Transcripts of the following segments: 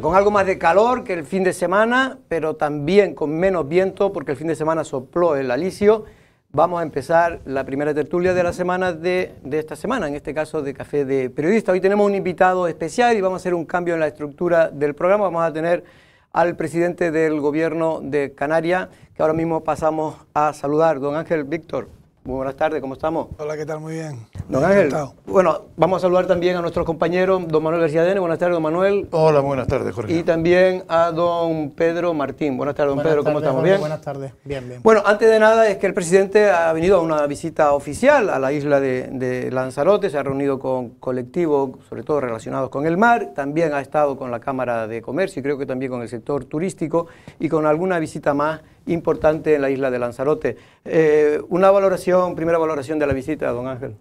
con algo más de calor que el fin de semana, pero también con menos viento, porque el fin de semana sopló el alisio. Vamos a empezar la primera tertulia de la semana de, de esta semana, en este caso de Café de Periodista. Hoy tenemos un invitado especial y vamos a hacer un cambio en la estructura del programa. Vamos a tener al presidente del gobierno de Canarias, que ahora mismo pasamos a saludar, don Ángel Víctor buenas tardes, ¿cómo estamos? Hola, ¿qué tal? Muy bien. Don Ángel. Bueno, vamos a saludar también a nuestros compañeros, don Manuel García Dene. Buenas tardes, don Manuel. Hola, buenas tardes, Jorge. Y también a don Pedro Martín. Buenas tardes, don Pedro, ¿cómo estamos? ¿Bien? Buenas tardes, bien, bien. Bueno, antes de nada es que el presidente ha venido a una visita oficial a la isla de, de Lanzarote, se ha reunido con colectivos, sobre todo relacionados con el mar, también ha estado con la Cámara de Comercio y creo que también con el sector turístico y con alguna visita más importante en la isla de Lanzarote. Eh, una valoración, primera valoración de la visita, don Ángel.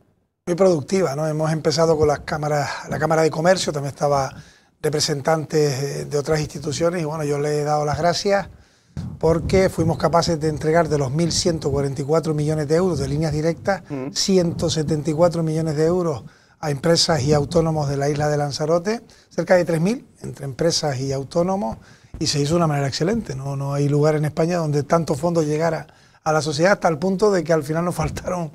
Muy productiva, ¿no? Hemos empezado con las cámaras, la Cámara de Comercio, también estaba representantes eh, de otras instituciones y bueno, yo le he dado las gracias porque fuimos capaces de entregar de los 1.144 millones de euros de líneas directas, 174 millones de euros a empresas y autónomos de la isla de Lanzarote, cerca de 3.000 entre empresas y autónomos, y se hizo de una manera excelente. No, no hay lugar en España donde tantos fondos llegara a la sociedad hasta el punto de que al final nos faltaron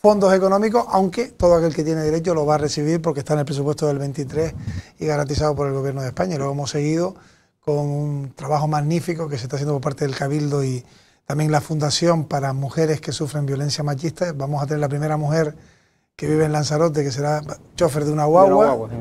fondos económicos, aunque todo aquel que tiene derecho lo va a recibir porque está en el presupuesto del 23 y garantizado por el Gobierno de España. luego lo hemos seguido con un trabajo magnífico que se está haciendo por parte del Cabildo y también la Fundación para Mujeres que Sufren Violencia Machista. Vamos a tener la primera mujer que vive en Lanzarote, que será chofer de una guagua, de una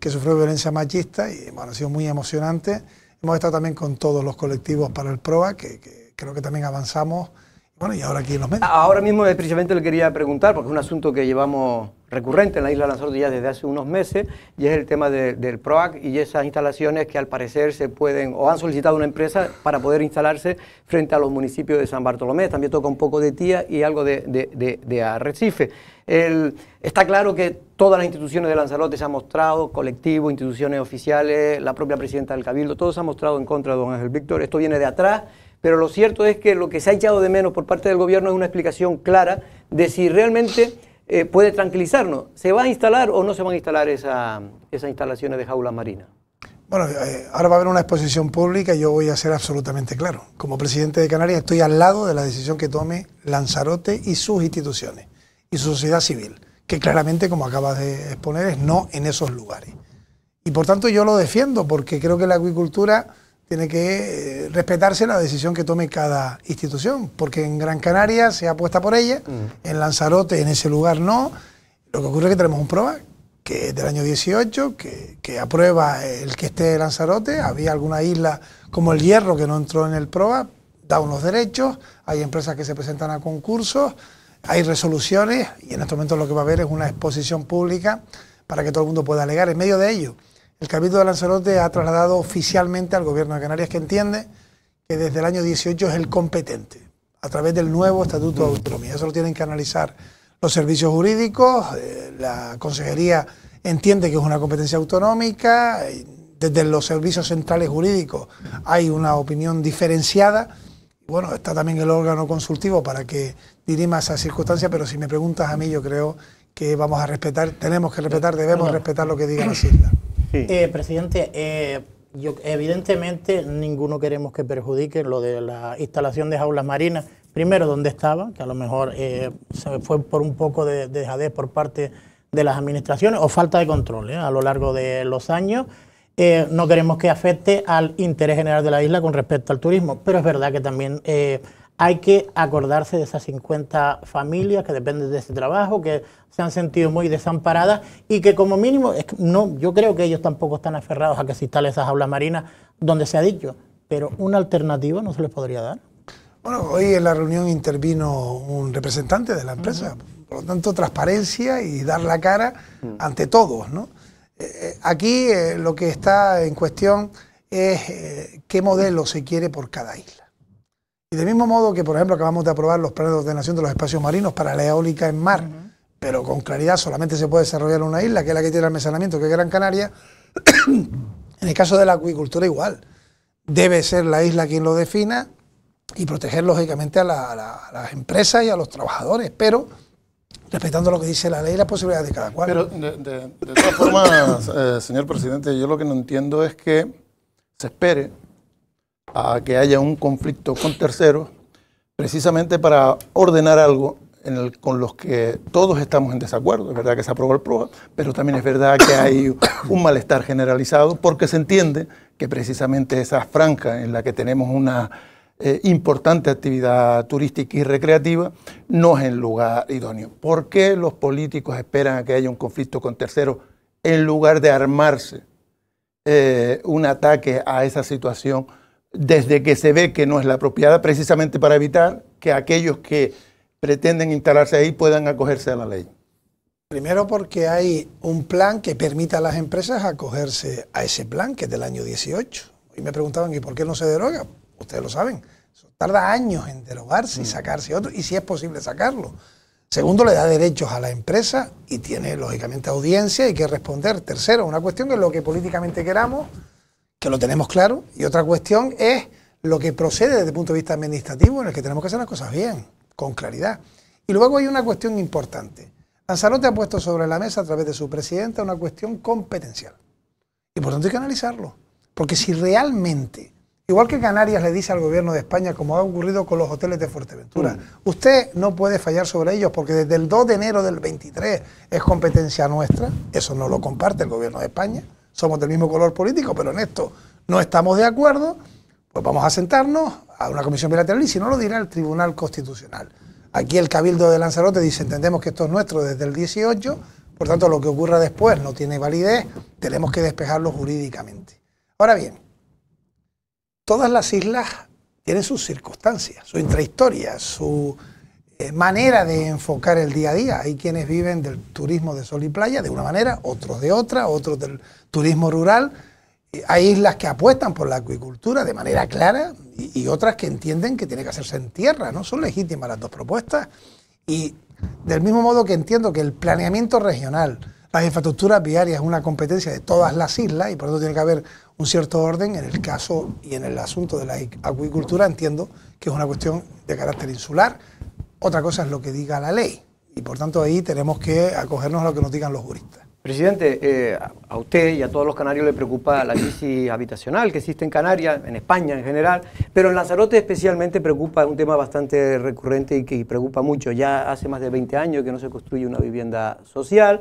que sufrió violencia machista y bueno, ha sido muy emocionante. Hemos estado también con todos los colectivos para el PROA, que, creo que también avanzamos bueno, y ahora aquí los ah, Ahora mismo eh, precisamente le quería preguntar, porque es un asunto que llevamos recurrente en la isla de Lanzarote ya desde hace unos meses, y es el tema del PROAC y esas instalaciones que al parecer se pueden, o han solicitado una empresa para poder instalarse frente a los municipios de San Bartolomé. También toca un poco de Tía y algo de, Arrecife. está claro que todas las instituciones de Lanzarote se han mostrado, colectivos, instituciones oficiales, la propia presidenta del Cabildo, todos se han mostrado en contra de don Ángel Víctor. Esto viene de atrás pero lo cierto es que lo que se ha echado de menos por parte del gobierno es una explicación clara de si realmente eh, puede tranquilizarnos. ¿Se va a instalar o no se van a instalar esas instalaciones de jaula marina? Bueno, eh, ahora va a haber una exposición pública y yo voy a ser absolutamente claro. Como presidente de Canarias estoy al lado de la decisión que tome Lanzarote y sus instituciones y su sociedad civil, que claramente, como acabas de exponer, es no en esos lugares. Y por tanto yo lo defiendo porque creo que la agricultura tiene que eh, respetarse la decisión que tome cada institución, porque en Gran Canaria se ha apuesta por ella, en Lanzarote en ese lugar no. Lo que ocurre es que tenemos un PROA... que del año 18, que, aprueba el que esté Lanzarote, había alguna isla como el Hierro que no entró en el PROA, da unos derechos, hay empresas que se presentan a concursos, hay resoluciones y en estos momentos lo que va a haber es una exposición pública para que todo el mundo pueda alegar en medio de ello el Cabildo de Lanzarote ha trasladado oficialmente al Gobierno de Canarias que entiende que desde el año 18 es el competente, a través del nuevo Estatuto de Autonomía. Eso lo tienen que analizar los servicios jurídicos, eh, la Consejería entiende que es una competencia autonómica, eh, desde los servicios centrales jurídicos hay una opinión diferenciada. Bueno, está también el órgano consultivo para que dirima esa circunstancia, pero si me preguntas a mí, yo creo que vamos a respetar, tenemos que respetar, debemos respetar lo que diga la islas eh, presidente, eh, yo, evidentemente ninguno queremos que perjudique lo de la instalación de jaulas marinas. Primero, donde estaba, que a lo mejor eh, se fue por un poco de dejadez por parte de las administraciones o falta de control a lo largo de los años. no queremos que afecte al interés general de la isla con respecto al turismo, pero es verdad que también hay que acordarse de esas 50 familias que dependen de ese trabajo, que se han sentido muy desamparadas y que como mínimo, no, yo creo que ellos tampoco están aferrados a que se instalen esas aulas marinas donde se ha dicho, pero una alternativa no se les podría dar. Bueno, hoy en la reunión intervino un representante de la empresa, por lo tanto transparencia y dar la cara mm. ante todos. Eh, eh, aquí eh, lo que está en cuestión es qué modelo se quiere por cada isla. Y de mismo modo que, por ejemplo, acabamos de aprobar los planes de ordenación de los espacios marinos para la eólica en mar, pero con claridad solamente se puede desarrollar una isla, que es la que tiene el almacenamiento, que es Gran Canaria. en el caso de la acuicultura igual. Debe ser la isla quien lo defina y proteger lógicamente a, las empresas y a los trabajadores, pero respetando lo que dice la ley y las posibilidades de cada cual. Pero de, de todas formas, eh, señor presidente, yo lo que no entiendo es que se espere a que haya un conflicto con terceros, precisamente para ordenar algo con los que todos estamos en desacuerdo. Es verdad que se aprobó el PROA, pero también es verdad que hay un malestar generalizado porque se entiende que precisamente esa franja en la que tenemos una eh, importante actividad turística y recreativa no es el lugar idóneo. ¿Por qué los políticos esperan a que haya un conflicto con terceros en lugar de armarse eh, un ataque a esa situación desde que se ve que no es la apropiada, precisamente para evitar que aquellos que pretenden instalarse ahí puedan acogerse a la ley. Primero porque hay un plan que permita a las empresas acogerse a ese plan, que es del año 18. Y me preguntaban, ¿y por qué no se deroga? Ustedes lo saben, tarda años en derogarse y mm. sacarse otro, y si es posible sacarlo. Segundo, le da derechos a la empresa y tiene, lógicamente, audiencia y que responder. Tercero, una cuestión de lo que políticamente queramos, que lo tenemos claro, y otra cuestión es lo que procede desde el punto de vista administrativo, en el que tenemos que hacer las cosas bien, con claridad. Y luego hay una cuestión importante. Lanzarote ha puesto sobre la mesa a través de su presidente una cuestión competencial. Y por tanto hay que analizarlo. Porque si realmente, igual que Canarias le dice al gobierno de España, como ha ocurrido con los hoteles de Fuerteventura, mm. usted no puede fallar sobre ellos porque desde el 2 de enero del 23 es competencia nuestra, eso no lo comparte el gobierno de España somos del mismo color político, pero en esto no estamos de acuerdo, pues vamos a sentarnos a una comisión bilateral y si no lo dirá el Tribunal Constitucional. Aquí el Cabildo de Lanzarote dice, entendemos que esto es nuestro desde el 18, por tanto lo que ocurra después no tiene validez, tenemos que despejarlo jurídicamente. Ahora bien, todas las islas tienen sus circunstancias, su intrahistoria, su eh, manera de enfocar el día a día. Hay quienes viven del turismo de sol y playa de una manera, otros de otra, otros del turismo rural. Eh, hay islas que apuestan por la acuicultura de manera clara y, otras que entienden que tiene que hacerse en tierra. No son legítimas las dos propuestas. Y del mismo modo que entiendo que el planeamiento regional, las infraestructuras viarias es una competencia de todas las islas y por eso tiene que haber un cierto orden en el caso y en el asunto de la acuicultura, entiendo que es una cuestión de carácter insular otra cosa es lo que diga la ley. Y por tanto ahí tenemos que acogernos a lo que nos digan los juristas. Presidente, eh, a usted y a todos los canarios le preocupa la crisis habitacional que existe en Canarias, en España en general, pero en Lanzarote especialmente preocupa un tema bastante recurrente y que preocupa mucho. Ya hace más de 20 años que no se construye una vivienda social.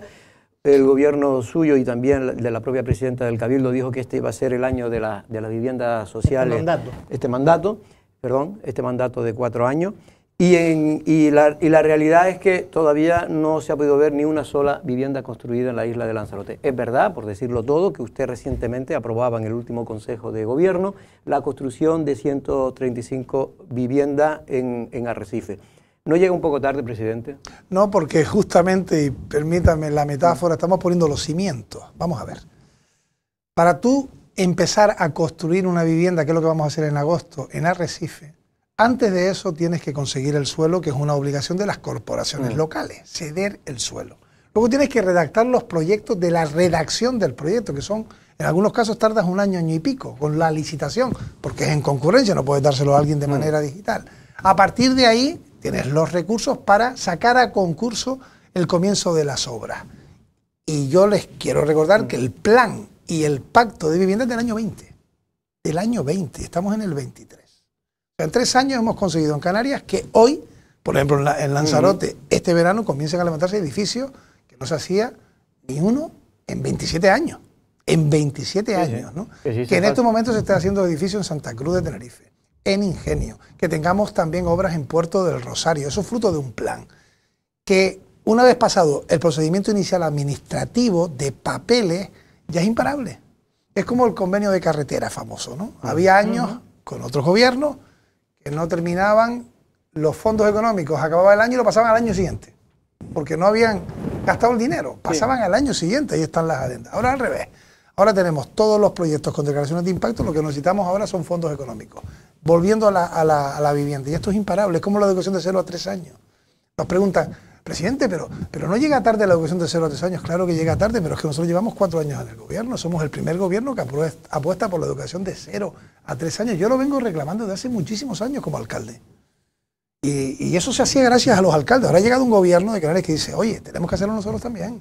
El gobierno suyo y también de la propia presidenta del Cabildo dijo que este iba a ser el año de, la, vivienda social. viviendas sociales. Este mandato. Este mandato, perdón, este mandato de cuatro años. Y, en, y, la, realidad es que todavía no se ha podido ver ni una sola vivienda construida en la isla de Lanzarote. Es verdad, por decirlo todo, que usted recientemente aprobaba en el último Consejo de Gobierno la construcción de 135 viviendas en, en Arrecife. ¿No llega un poco tarde, presidente? No, porque justamente, y permítame la metáfora, estamos poniendo los cimientos. Vamos a ver. Para tú empezar a construir una vivienda, que es lo que vamos a hacer en agosto, en Arrecife, antes de eso tienes que conseguir el suelo, que es una obligación de las corporaciones mm. locales, ceder el suelo. Luego tienes que redactar los proyectos de la redacción del proyecto, que son, en algunos casos tardas un año, año y pico, con la licitación, porque es en concurrencia, no puedes dárselo a alguien de mm. manera digital. A partir de ahí tienes los recursos para sacar a concurso el comienzo de las obras. Y yo les quiero recordar que el plan y el pacto de vivienda es del año 20. Del año 20, estamos en el 23. En tres años hemos conseguido en Canarias que hoy, por ejemplo, en, Lanzarote, este verano comiencen a levantarse edificios que no se hacía ni uno en 27 años. En 27 años, ¿no? Que, en estos momentos se está haciendo edificio en Santa Cruz de Tenerife, en Ingenio, que tengamos también obras en Puerto del Rosario. Eso es fruto de un plan. Que una vez pasado el procedimiento inicial administrativo de papeles, ya es imparable. Es como el convenio de carretera famoso, ¿no? Había años con otros gobiernos no terminaban los fondos económicos, acababa el año y lo pasaban al año siguiente, porque no habían gastado el dinero, pasaban al año siguiente, ahí están las adendas. Ahora al revés, ahora tenemos todos los proyectos con declaraciones de impacto, lo que necesitamos ahora son fondos económicos, volviendo a la, a la vivienda, y esto es imparable, es como la educación de cero a tres años. Nos preguntan, presidente, pero, pero no llega tarde la educación de cero a 3 años, claro que llega tarde, pero es que nosotros llevamos cuatro años en el gobierno, somos el primer gobierno que apuesta por la educación de cero a tres años. Yo lo vengo reclamando desde hace muchísimos años como alcalde. Y, y eso se hacía gracias a los alcaldes. Ahora ha llegado un gobierno de canales que dice, oye, tenemos que hacerlo nosotros también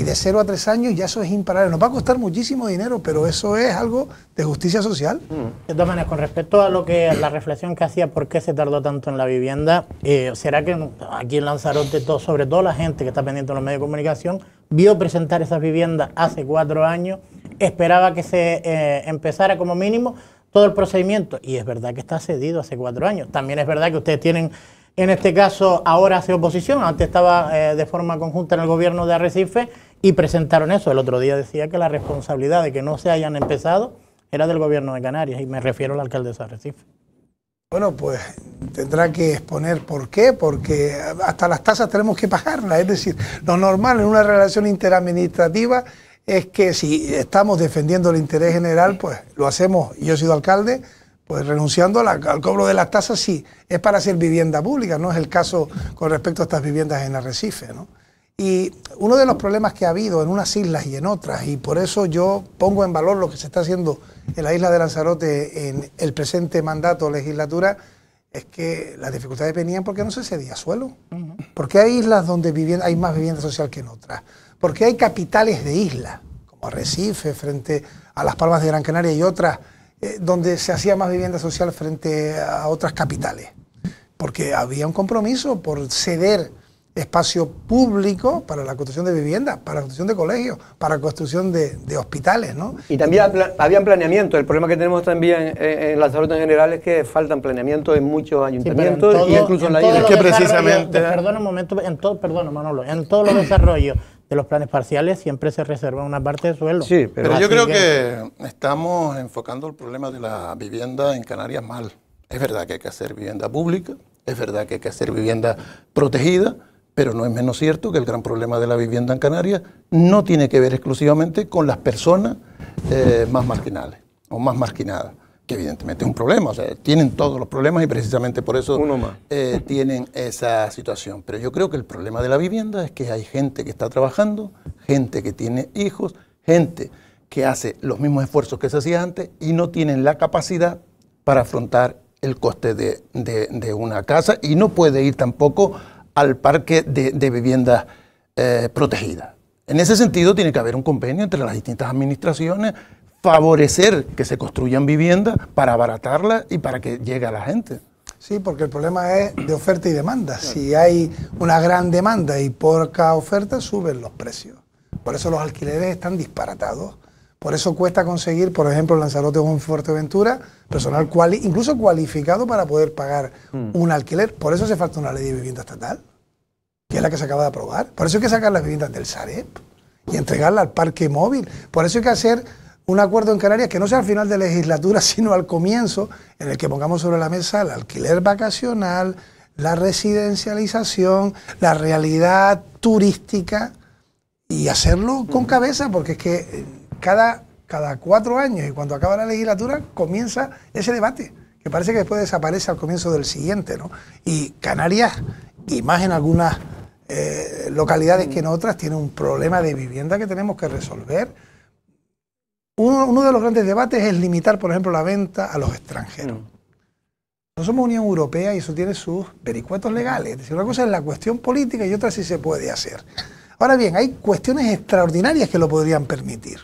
y de cero a tres años ya eso es imparable. Nos va a costar muchísimo dinero, pero eso es algo de justicia social. Mm. De todas maneras, con respecto a lo que la reflexión que hacía, ¿por qué se tardó tanto en la vivienda? Eh, ¿Será que aquí en Lanzarote, sobre todo la gente que está pendiente de los medios de comunicación, vio presentar esas viviendas hace cuatro años, esperaba que se eh, empezara como mínimo todo el procedimiento? Y es verdad que está cedido hace cuatro años. También es verdad que ustedes tienen en este caso ahora hace oposición, antes estaba eh, de forma conjunta en el gobierno de Arrecife y presentaron eso. El otro día decía que la responsabilidad de que no se hayan empezado era del gobierno de Canarias y me refiero al alcalde de Arrecife. Bueno, pues tendrá que exponer por qué, porque hasta las tasas tenemos que pagarlas. Es decir, lo normal en una relación interadministrativa es que si estamos defendiendo el interés general, pues lo hacemos, yo he sido alcalde, pues renunciando al cobro de las tasas sí, es para hacer vivienda pública, no es el caso con respecto a estas viviendas en Arrecife, ¿no? Y uno de los problemas que ha habido en unas islas y en otras, y por eso yo pongo en valor lo que se está haciendo en la isla de Lanzarote en el presente mandato legislatura, es que las dificultades venían porque no se cedía suelo. Porque hay islas donde hay más vivienda social que en otras. Porque hay capitales de islas, como Recife, frente a Las Palmas de Gran Canaria y otras, eh, donde se hacía más vivienda social frente a otras capitales. Porque había un compromiso por ceder espacio público para la construcción de viviendas, para la construcción de colegios, para la construcción de, hospitales. ¿no? Y también había planeamiento. El problema que tenemos también eh, en, la salud en general es que faltan planeamientos en muchos ayuntamientos e incluso en, la isla. que precisamente... Perdón un momento, en todo, perdón Manolo, en todos los desarrollos de los planes parciales siempre se reserva una parte de suelo. Sí, pero, yo creo que estamos enfocando el problema de la vivienda en Canarias mal. Es verdad que hay que hacer vivienda pública, es verdad que hay que hacer vivienda protegida, pero no es menos cierto que el gran problema de la vivienda en Canarias no tiene que ver exclusivamente con las personas eh, más marginales o más marginadas, que evidentemente es un problema, o sea, tienen todos los problemas y precisamente por eso eh, tienen esa situación. Pero yo creo que el problema de la vivienda es que hay gente que está trabajando, gente que tiene hijos, gente que hace los mismos esfuerzos que se hacía antes y no tienen la capacidad para afrontar el coste de una casa y no puede ir tampoco al parque de, viviendas protegidas. Eh, protegida. En ese sentido, tiene que haber un convenio entre las distintas administraciones, favorecer que se construyan viviendas para abaratarla y para que llegue a la gente. Sí, porque el problema es de oferta y demanda. Si hay una gran demanda y poca oferta, suben los precios. Por eso los alquileres están disparatados. Por eso cuesta conseguir, por ejemplo, Lanzarote o Fuerteventura, personal cual incluso cualificado para poder pagar mm. un alquiler. Por eso hace falta una ley de vivienda estatal, que es la que se acaba de aprobar. Por eso hay que sacar las viviendas del Sareb y entregarlas al parque móvil. Por eso hay que hacer un acuerdo en Canarias que no sea al final de legislatura, sino al comienzo, en el que pongamos sobre la mesa el alquiler vacacional, la residencialización, la realidad turística y hacerlo con mm. cabeza, porque es que eh, cada, cada cuatro años y cuando acaba la legislatura comienza ese debate, que parece que después desaparece al comienzo del siguiente. Y Canarias, y más en algunas eh, localidades que en otras, tiene un problema de vivienda que tenemos que resolver. Uno, de los grandes debates es limitar, por ejemplo, la venta a los extranjeros. No somos Unión Europea y eso tiene sus pericuetos legales. Es decir, una cosa es la cuestión política y otra sí se puede hacer. Ahora bien, hay cuestiones extraordinarias que lo podrían permitir.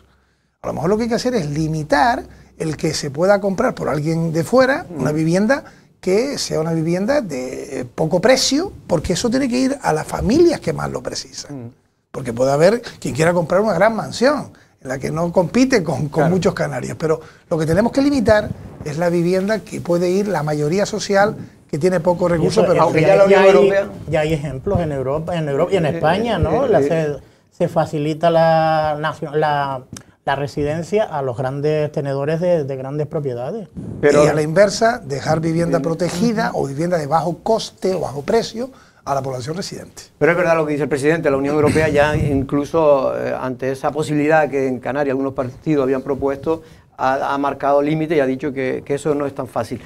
A lo mejor lo que hay que hacer es limitar el que se pueda comprar por alguien de fuera una vivienda que sea una vivienda de eh, poco precio, porque eso tiene que ir a las familias que más lo precisan. Mm. Porque puede haber quien quiera comprar una gran mansión, en la que no compite con, muchos canarios. Pero lo que tenemos que limitar es la vivienda que puede ir la mayoría social que tiene pocos recursos, pero aunque ya, hay, ya, hay, ejemplos en Europa, en Europa y en eh, España, ¿no? Eh, se, facilita la, la la residencia a los grandes tenedores de, grandes propiedades. Pero y a la inversa, dejar vivienda protegida o vivienda de bajo coste o bajo precio a la población residente. Pero es verdad lo que dice el presidente, la Unión Europea ya incluso eh, ante esa posibilidad que en Canarias algunos partidos habían propuesto, ha, marcado límite y ha dicho que, eso no es tan fácil.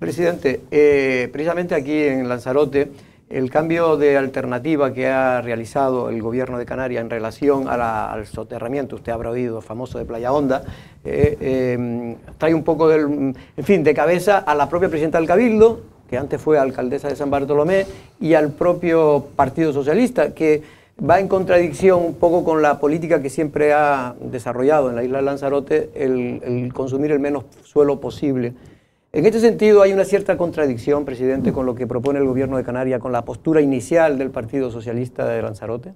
Presidente, eh, precisamente aquí en Lanzarote, el cambio de alternativa que ha realizado el gobierno de Canarias en relación al soterramiento, usted habrá oído famoso de Playa Honda, eh, eh, trae un poco del, fin, de cabeza a la propia presidenta del Cabildo, que antes fue alcaldesa de San Bartolomé, y al propio Partido Socialista, que va en contradicción un poco con la política que siempre ha desarrollado en la isla de Lanzarote el consumir el menos suelo posible en este sentido, hay una cierta contradicción, presidente, con lo que propone el gobierno de Canarias, con la postura inicial del Partido Socialista de Lanzarote.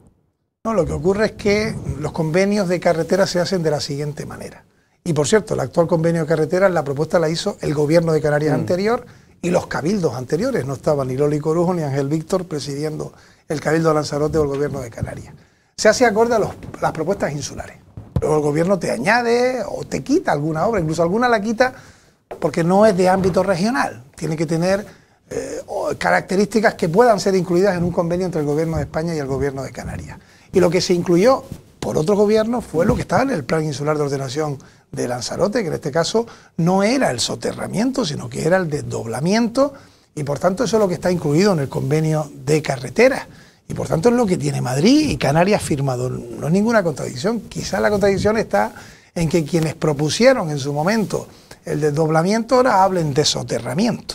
No, lo que ocurre es que los convenios de carretera se hacen de la siguiente manera. Y por cierto, el actual convenio de carretera, la propuesta la hizo el gobierno de Canarias mm. anterior y los cabildos anteriores. No estaban ni Loli Corujo ni Ángel Víctor presidiendo el cabildo de Lanzarote o el gobierno de Canarias. Se hace acorde a las propuestas insulares. Luego el gobierno te añade o te quita alguna obra, incluso alguna la quita porque no es de ámbito regional, tiene que tener eh, características que puedan ser incluidas en un convenio entre el Gobierno de España y el Gobierno de Canarias. Y lo que se incluyó por otro gobierno fue lo que estaba en el Plan Insular de Ordenación de Lanzarote, que en este caso no era el soterramiento, sino que era el desdoblamiento, y por tanto eso es lo que está incluido en el convenio de carreteras. Y por tanto es lo que tiene Madrid y Canarias firmado. No es ninguna contradicción. Quizás la contradicción está en que quienes propusieron en su momento el desdoblamiento ahora hablen de soterramiento.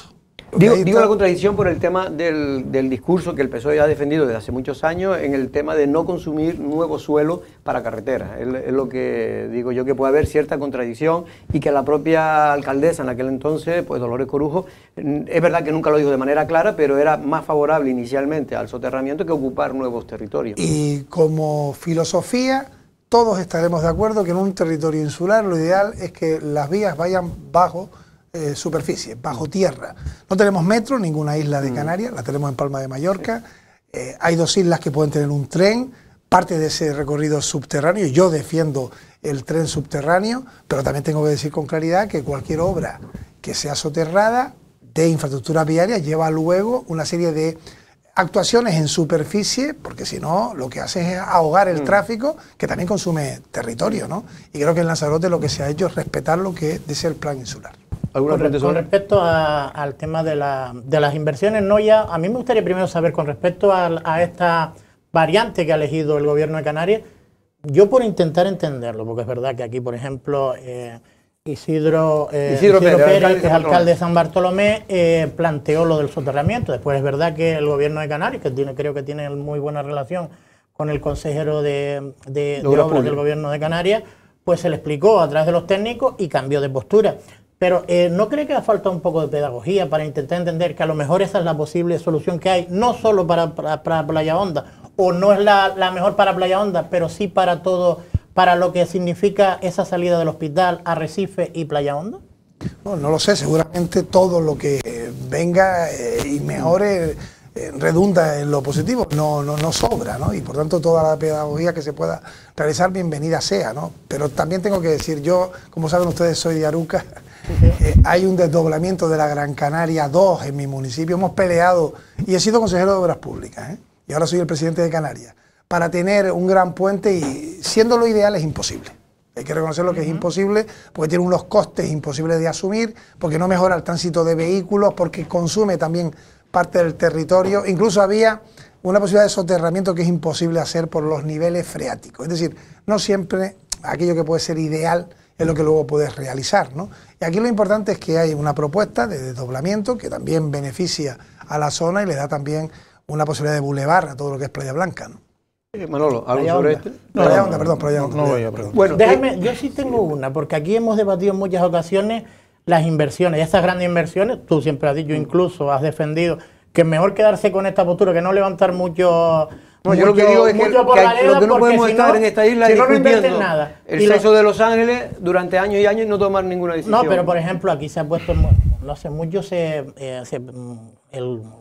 Digo, digo, la contradicción por el tema del, discurso que el PSOE ha defendido desde hace muchos años en el tema de no consumir nuevo suelo para carreteras. Es, es, lo que digo yo que puede haber cierta contradicción y que la propia alcaldesa en aquel entonces, pues Dolores Corujo, es verdad que nunca lo dijo de manera clara, pero era más favorable inicialmente al soterramiento que ocupar nuevos territorios. Y como filosofía todos estaremos de acuerdo que en un territorio insular lo ideal es que las vías vayan bajo eh, superficie, bajo tierra. No tenemos metro, ninguna isla de mm. Canarias, la tenemos en Palma de Mallorca. Eh, hay dos islas que pueden tener un tren, parte de ese recorrido subterráneo. Yo defiendo el tren subterráneo, pero también tengo que decir con claridad que cualquier obra que sea soterrada de infraestructura viaria lleva luego una serie de actuaciones en superficie, porque si no, lo que hace es ahogar el mm. tráfico, que también consume territorio, ¿no? Y creo que en Lanzarote lo que se ha hecho es respetar lo que dice el plan insular. ¿Alguna con, con respecto al tema de, las inversiones, no ya, a mí me gustaría primero saber con respecto a, esta variante que ha elegido el gobierno de Canarias, yo por intentar entenderlo, porque es verdad que aquí, por ejemplo, eh, eh, Isidro, Pérez, que es alcalde de San Bartolomé, eh, planteó lo del soterramiento. Después es verdad que el gobierno de Canarias, que creo que tiene muy buena relación con el consejero de, obras del gobierno de Canarias, pues se le explicó a través de los técnicos y cambió de postura. Pero eh, ¿no cree que ha faltado un poco de pedagogía para intentar entender que a lo mejor esa es la posible solución que hay, no solo para, Playa Honda, o no es la, la mejor para Playa Honda, pero sí para todo para lo que significa esa salida del hospital, a Recife y Playa Honda? No, lo sé, seguramente todo lo que venga eh, y mejore eh, redunda en lo positivo, no, no, no sobra, ¿no? Y por tanto toda la pedagogía que se pueda realizar, bienvenida sea, ¿no? Pero también tengo que decir, yo, como saben ustedes, soy de Aruca, eh, hay un desdoblamiento de la Gran Canaria 2 en mi municipio, hemos peleado y he sido consejero de Obras Públicas, ¿eh? Y ahora soy el presidente de Canarias para tener un gran puente y siendo lo ideal es imposible. Hay que reconocer lo que es imposible, porque tiene unos costes imposibles de asumir, porque no mejora el tránsito de vehículos, porque consume también parte del territorio. Incluso había una posibilidad de soterramiento que es imposible hacer por los niveles freáticos. Es decir, no siempre aquello que puede ser ideal es lo que luego puedes realizar. ¿no? Y aquí lo importante es que hay una propuesta de desdoblamiento que también beneficia a la zona y le da también una posibilidad de bulevar a todo lo que es Playa Blanca. Manolo, algo sobre este? No, Onda, perdón, No, perdón. Bueno, Déjame, eh, yo sí tengo una, porque aquí hemos debatido en muchas ocasiones las inversiones, y estas grandes inversiones, tú siempre has dicho, incluso has defendido, que mejor quedarse con esta postura, que no levantar mucho... No, yo lo que digo es que, no podemos estar en esta isla nada. el sexo de Los Ángeles durante años y años no tomar ninguna decisión. No, pero por ejemplo, aquí se ha puesto, no hace mucho, se, eh, se mm,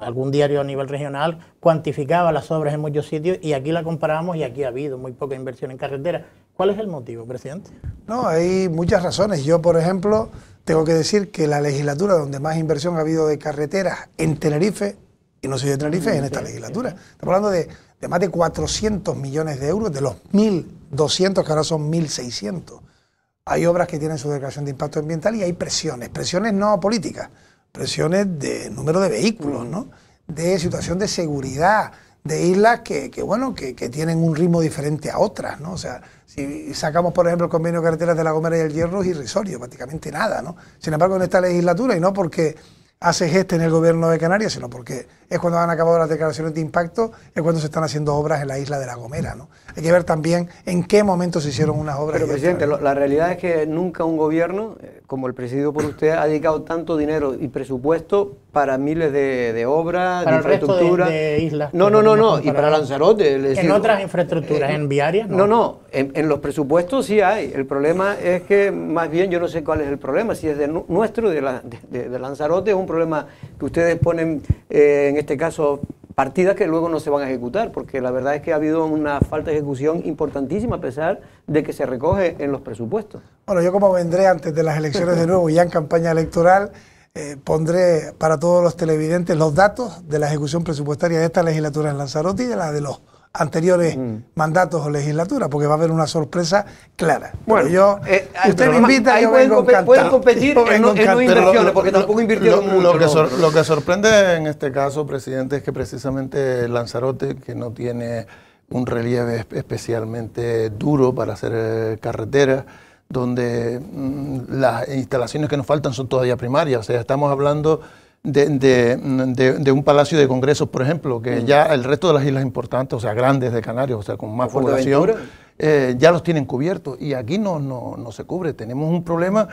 algún diario a nivel regional cuantificaba las obras en muchos sitios y aquí la comparamos y aquí ha habido muy poca inversión en carretera. ¿Cuál es el motivo, presidente? No, hay muchas razones. Yo, por ejemplo, tengo que decir que la legislatura donde más inversión ha habido de carreteras en Tenerife, y no soy de Tenerife, es en esta legislatura. Estamos hablando de, de más de 400 millones de euros, de los 1.200 que ahora son 1.600. Hay obras que tienen su declaración de impacto ambiental y hay presiones, presiones no políticas, presiones de número de vehículos, ¿no? de situación de seguridad, de islas que, que bueno, que, tienen un ritmo diferente a otras, ¿no? O sea, si sacamos, por ejemplo, el convenio de carreteras de La Gomera y el Hierro, es irrisorio, prácticamente nada, ¿no? Sin embargo, en esta legislatura, y no porque hace geste en el gobierno de Canarias, sino porque es cuando han acabado las declaraciones de impacto, es cuando se están haciendo obras en la isla de La Gomera. ¿no? Hay que ver también en qué momento se hicieron unas obras. Pero, presidente, la realidad es que nunca un gobierno, eh, como el presidido por usted, ha dedicado tanto dinero y presupuesto para miles de, obras, para de infraestructuras. De, islas. No, no, no, no, y para Lanzarote. en otras eh, infraestructuras, eh, en viarias. No, no, en, los presupuestos sí hay. El problema es que, más bien, yo no sé cuál es el problema, si es de nuestro, de, de Lanzarote, es un problema que ustedes ponen, eh, en este caso, partidas que luego no se van a ejecutar, porque la verdad es que ha habido una falta de ejecución importantísima a pesar de que se recoge en los presupuestos. Bueno, yo como vendré antes de las elecciones de nuevo, ya en campaña electoral, eh, pondré para todos los televidentes los datos de la ejecución presupuestaria de esta legislatura en Lanzarote y de la de los anteriores mm. mandatos o legislaturas, porque va a haber una sorpresa clara. Bueno, yo, eh, usted me invita, ahí pueden, competir en, inversiones, porque tampoco invirtieron mucho. Que lo que, sorprende en este caso, presidente, es que precisamente Lanzarote, que no tiene un relieve especialmente duro para hacer eh, carretera, donde mm, las instalaciones que nos faltan son todavía primarias, o sea, estamos hablando de, un palacio de congresos, por ejemplo, que mm. ya el resto de las islas importantes, o sea, grandes de Canarias, o sea, con más población, eh, ya los tienen cubiertos. Y aquí no, no, no se cubre. Tenemos un problema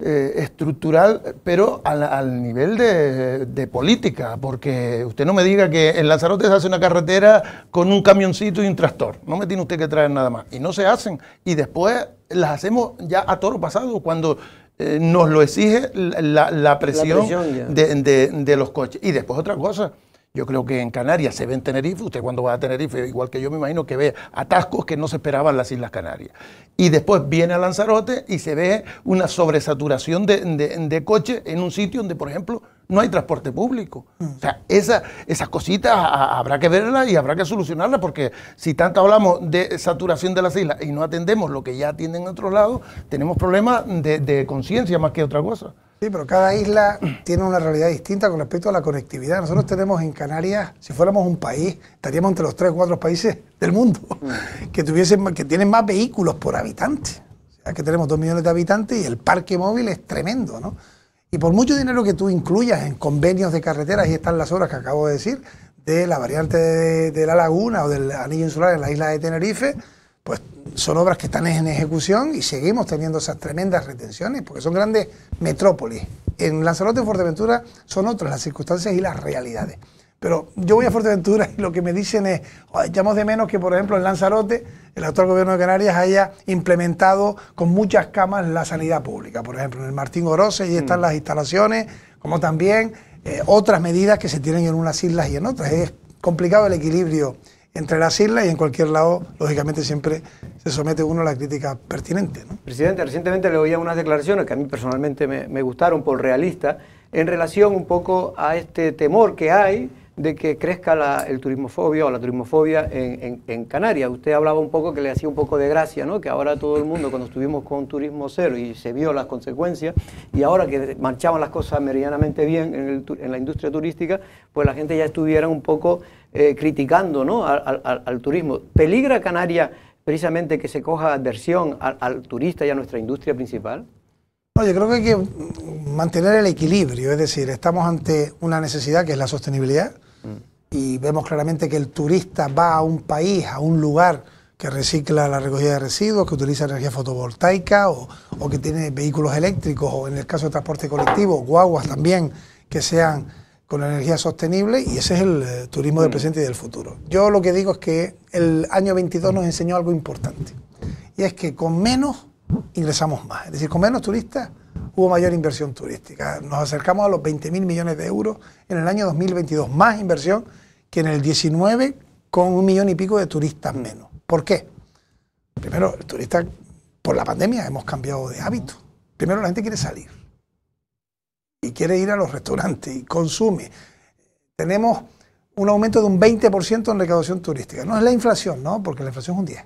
eh, estructural, pero al, nivel de, de, política, porque usted no me diga que en Lanzarote se hace una carretera con un camioncito y un tractor. No me tiene usted que traer nada más. Y no se hacen. Y después las hacemos ya a toro pasado, cuando eh, nos lo exige la, presión, de, los coches. Y después otra cosa, yo creo que en Canarias se ve en Tenerife, usted cuando va a Tenerife, igual que yo me imagino que ve atascos que no se esperaban las Islas Canarias. Y después viene a Lanzarote y se ve una sobresaturación de, de coches en un sitio donde, por ejemplo, no hay transporte público. Mm. O sea, esa, esas cositas habrá que verlas y habrá que solucionarlas, porque si tanto hablamos de saturación de las islas y no atendemos lo que ya atienden en otros lados, tenemos problemas de, conciencia más que otra cosa. Sí, pero cada isla tiene una realidad distinta con respecto a la conectividad. Nosotros tenemos en Canarias, si fuéramos un país, estaríamos entre los tres o cuatro países del mundo mm. que, tuviesen, que tienen más vehículos por habitante. O sea, que tenemos dos millones de habitantes y el parque móvil es tremendo, ¿no? Y por mucho dinero que tú incluyas en convenios de carreteras, y están las obras que acabo de decir, de la variante de, de la laguna o del anillo insular en la isla de Tenerife, pues son obras que están en ejecución y seguimos teniendo esas tremendas retenciones porque son grandes metrópolis. En Lanzarote y Fuerteventura son otras las circunstancias y las realidades. Pero yo voy a Fuerteventura y lo que me dicen es, echamos de menos que, por ejemplo, en Lanzarote, el actual gobierno de Canarias haya implementado con muchas camas la sanidad pública. Por ejemplo, en el Martín Oroce, ahí están mm. las instalaciones, como también eh, otras medidas que se tienen en unas islas y en otras. Es complicado el equilibrio entre las islas y en cualquier lado, lógicamente, siempre se somete uno a la crítica pertinente. Presidente, recientemente le oía unas declaraciones que a mí personalmente me, gustaron por realista en relación un poco a este temor que hay de que crezca la, el turismofobia o la turismofobia en, Canarias. Usted hablaba un poco que le hacía un poco de gracia, ¿no? Que ahora todo el mundo, cuando estuvimos con Turismo Cero y se vio las consecuencias, y ahora que marchaban las cosas meridianamente bien en, la industria turística, pues la gente ya estuviera un poco eh, criticando, ¿no? Al, turismo. ¿Peligra Canarias precisamente que se coja adversión al, turista y a nuestra industria principal? Oye, yo creo que hay que mantener el equilibrio, es decir, estamos ante una necesidad que es la sostenibilidad, y vemos claramente que el turista va a un país, a un lugar que recicla la recogida de residuos, que utiliza energía fotovoltaica o, que tiene vehículos eléctricos o en el caso de transporte colectivo, guaguas también que sean con energía sostenible y ese es el eh, turismo del mm. presente y del futuro. Yo lo que digo es que el año 22 nos enseñó algo importante y es que con menos ingresamos más, es decir, con menos turistas hubo mayor inversión turística. Nos acercamos a los 20.000 millones de euros en el año 2022, más inversión que en el 19 con un millón y pico de turistas menos. ¿Por qué? Primero, el turista, por la pandemia hemos cambiado de hábito. Primero la gente quiere salir y quiere ir a los restaurantes y consume. Tenemos un aumento de un 20% en recaudación turística. No es la inflación, ¿no? Porque la inflación es un 10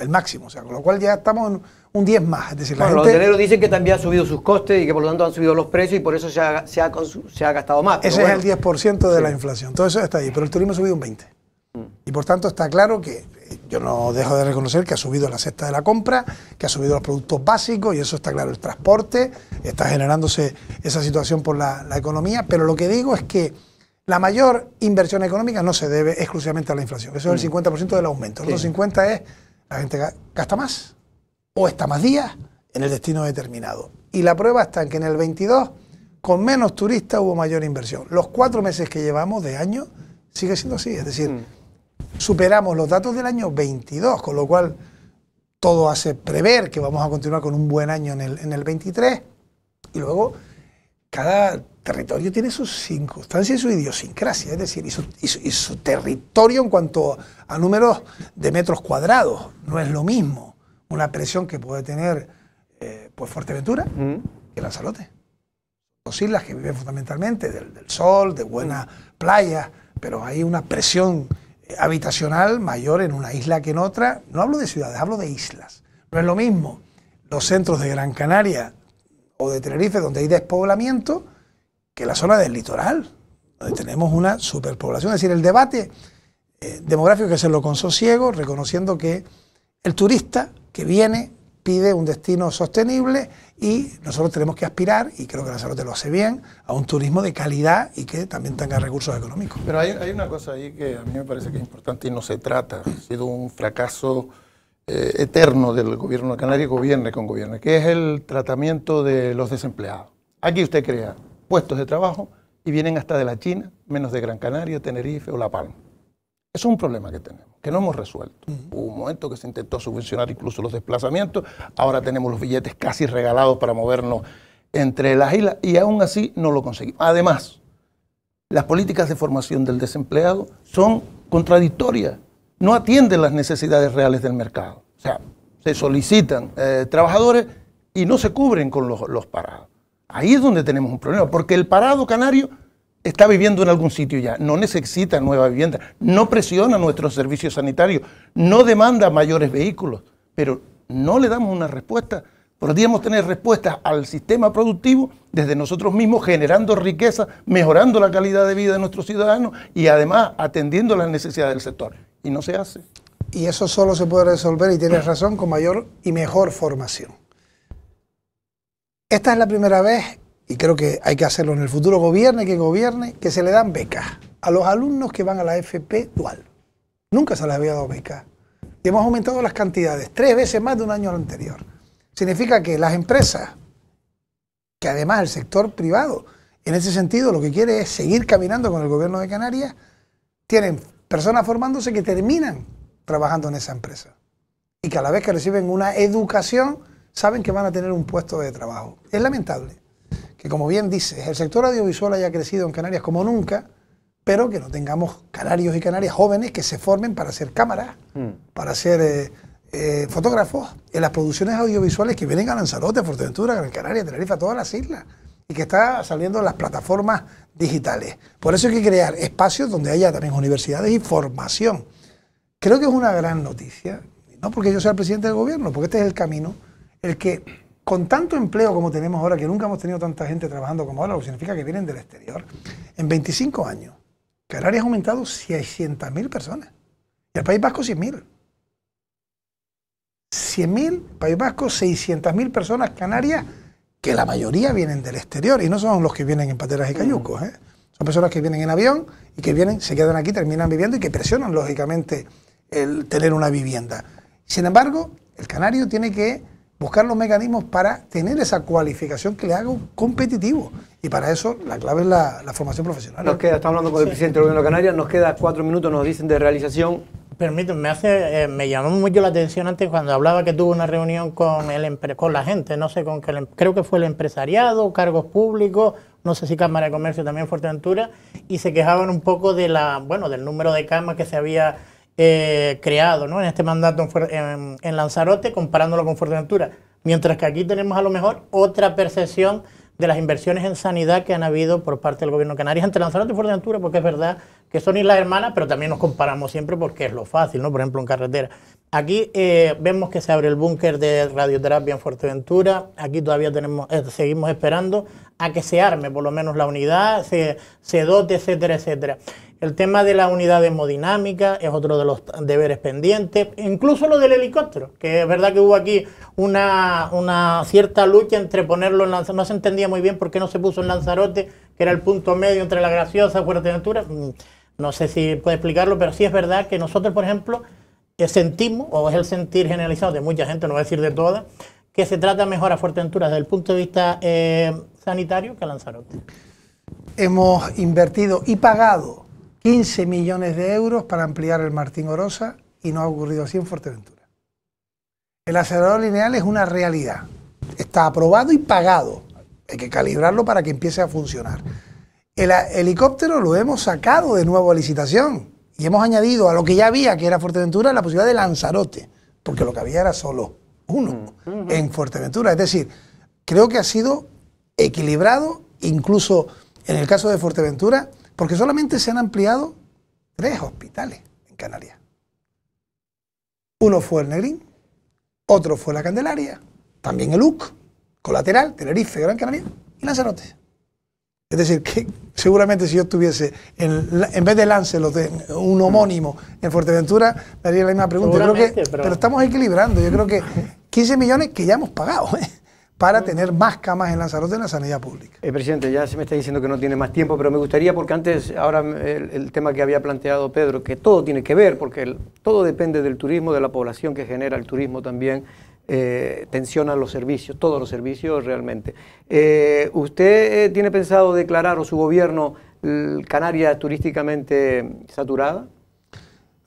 el máximo, o sea, con lo cual ya estamos en un 10 más. Es decir, la bueno, los hoteleros dicen que también ha subido sus costes y que por lo tanto han subido los precios y por eso se ha, se ha, gastado más. Ese es el 10% de la inflación, todo eso está ahí, pero el turismo ha subido un 20%. Mm. Y por tanto está claro que eh, yo no dejo de reconocer que ha subido la cesta de la compra, que ha subido los productos básicos y eso está claro, el transporte, está generándose esa situación por la, economía, pero lo que digo es que... La mayor inversión económica no se debe exclusivamente a la inflación, eso es el 50% mm. del aumento, el otro 50% es la gente gasta más o está más días en el destino determinado. Y la prueba está en que en el 22, con menos turistas, hubo mayor inversión. Los cuatro meses que llevamos de año sigue siendo así. Es decir, mm. superamos los datos del año 22, con lo cual todo hace prever que vamos a continuar con un buen año en el, en el 23 y luego cada territorio tiene sus circunstancias y su idiosincrasia, es decir, y su, territorio en cuanto a números de metros cuadrados. No es lo mismo una presión que puede tener eh, pues Fuerteventura mm. que Lanzarote. Dos islas que viven fundamentalmente del, del sol, de buena playa, pero hay una presión eh, habitacional mayor en una isla que en otra. No hablo de ciudades, hablo de islas. No es lo mismo los centros de Gran Canaria o de Tenerife, donde hay despoblamiento, que la zona del litoral, donde tenemos una superpoblación. Es decir, el debate eh, demográfico hay que hacerlo con sosiego, reconociendo que el turista que viene pide un destino sostenible y nosotros tenemos que aspirar, y creo que la salud lo hace bien, a un turismo de calidad y que también tenga recursos económicos. Pero hay, hay una cosa ahí que a mí me parece que es importante y no se trata. Ha sido un fracaso eh, eterno del gobierno de canario, gobierne con gobierne, que es el tratamiento de los desempleados. Aquí usted crea puestos de trabajo y vienen hasta de la China, menos de Gran Canaria, Tenerife o La Palma. es un problema que tenemos, que no hemos resuelto. Hubo un momento que se intentó subvencionar incluso los desplazamientos, ahora tenemos los billetes casi regalados para movernos entre las islas y aún así no lo conseguimos. Además, las políticas de formación del desempleado son contradictorias no atienden las necesidades reales del mercado. O sea, se solicitan eh, trabajadores y no se cubren con los, los parados. Ahí es donde tenemos un problema, porque el parado canario está viviendo en algún sitio ya, no necesita nueva vivienda, no presiona nuestros servicios sanitarios, no demanda mayores vehículos, pero no le damos una respuesta. Podríamos tener respuestas al sistema productivo desde nosotros mismos, generando riqueza, mejorando la calidad de vida de nuestros ciudadanos y además atendiendo las necesidades del sector y no se hace. Y eso solo se puede resolver, y tienes razón, con mayor y mejor formación. Esta es la primera vez, y creo que hay que hacerlo en el futuro, gobierne que gobierne, que se le dan becas a los alumnos que van a la FP dual. Nunca se les había dado becas. Y hemos aumentado las cantidades, tres veces más de un año anterior. Significa que las empresas, que además el sector privado, en ese sentido lo que quiere es seguir caminando con el gobierno de Canarias, tienen personas formándose que terminan trabajando en esa empresa. Y que a la vez que reciben una educación, saben que van a tener un puesto de trabajo. Es lamentable que, como bien dices, el sector audiovisual haya crecido en Canarias como nunca, pero que no tengamos canarios y canarias jóvenes que se formen para hacer cámaras, hmm. para hacer eh, eh, fotógrafos en las producciones audiovisuales que vienen a Lanzarote, a Fuerteventura, Gran Canaria, Tenerife, a todas las islas que está saliendo las plataformas digitales. Por eso hay que crear espacios donde haya también universidades y formación. Creo que es una gran noticia, no porque yo sea el presidente del gobierno, porque este es el camino, el que con tanto empleo como tenemos ahora, que nunca hemos tenido tanta gente trabajando como ahora, lo significa que vienen del exterior, en 25 años, Canarias ha aumentado 600.000 personas y el País Vasco 100.000. 100.000, País Vasco, 600.000 personas, Canarias que la mayoría vienen del exterior y no son los que vienen en pateras y cayucos. ¿eh? Son personas que vienen en avión y que vienen, se quedan aquí, terminan viviendo y que presionan lógicamente el tener una vivienda. Sin embargo, el canario tiene que buscar los mecanismos para tener esa cualificación que le haga competitivo. Y para eso la clave es la, formación profesional. Nos queda, estamos hablando con el presidente del gobierno de Canarias, nos queda cuatro minutos, nos dicen de realización. Permítanme, me, hace, eh, me llamó mucho la atención antes cuando hablaba que tuvo una reunión con, el, con la gente, no sé, con em, creo que fue el empresariado, cargos públicos, no sé si Cámara de Comercio también Fuerteventura, y se quejaban un poco de la, bueno, del número de camas que se había eh, creado en este mandato en, en, en Lanzarote comparándolo con Fuerteventura, mientras que aquí tenemos a lo mejor otra percepción de las inversiones en sanidad que han habido por parte del gobierno canario entre Lanzarote y Fuerteventura, porque es verdad que son islas hermanas, pero también nos comparamos siempre porque es lo fácil, ¿no? Por ejemplo, en carretera. Aquí eh, vemos que se abre el búnker de radioterapia en Fuerteventura. Aquí todavía tenemos, eh, seguimos esperando a que se arme por lo menos la unidad, se, se dote, etcétera, etcétera. El tema de la unidad hemodinámica es otro de los deberes pendientes, incluso lo del helicóptero, que es verdad que hubo aquí una, cierta lucha entre ponerlo en Lanzarote, no se entendía muy bien por qué no se puso en Lanzarote, que era el punto medio entre La Graciosa y Fuerteventura, mm, no sé si puede explicarlo, pero sí es verdad que nosotros, por ejemplo, eh, sentimos, o es el sentir generalizado de mucha gente, no voy a decir de todas, que se trata mejor a Fuerteventura desde el punto de vista eh, sanitario que a Lanzarote. Hemos invertido y pagado 15 millones de euros para ampliar el Martín Orosa y no ha ocurrido así en Fuerteventura. El acelerador lineal es una realidad. Está aprobado y pagado. Hay que calibrarlo para que empiece a funcionar. El helicóptero lo hemos sacado de nuevo a licitación y hemos añadido a lo que ya había, que era Fuerteventura, la posibilidad de Lanzarote, porque lo que había era solo uno mm, en Fuerteventura. Es decir, creo que ha sido equilibrado, incluso en el caso de Fuerteventura, porque solamente se han ampliado tres hospitales en Canarias. Uno fue el Negrín, otro fue la Candelaria, también el UC, Colateral, Tenerife, Gran Canaria y Lanzarote. Es decir, que seguramente si yo estuviese en, vez de de un homónimo en Fuerteventura, daría la misma pregunta. pero... pero... estamos equilibrando. Yo creo que 15 millones que ya hemos pagado. ¿eh? para tener más camas en Lanzarote en la sanidad pública. Eh, presidente, ya se me está diciendo que no tiene más tiempo, pero me gustaría, porque antes, ahora eh, el, tema que había planteado Pedro, que todo tiene que ver, porque todo depende del turismo, de la población que genera el turismo también, eh, tensiona los servicios, todos los servicios realmente. ¿Usted tiene pensado declarar o su gobierno Canarias turísticamente saturada?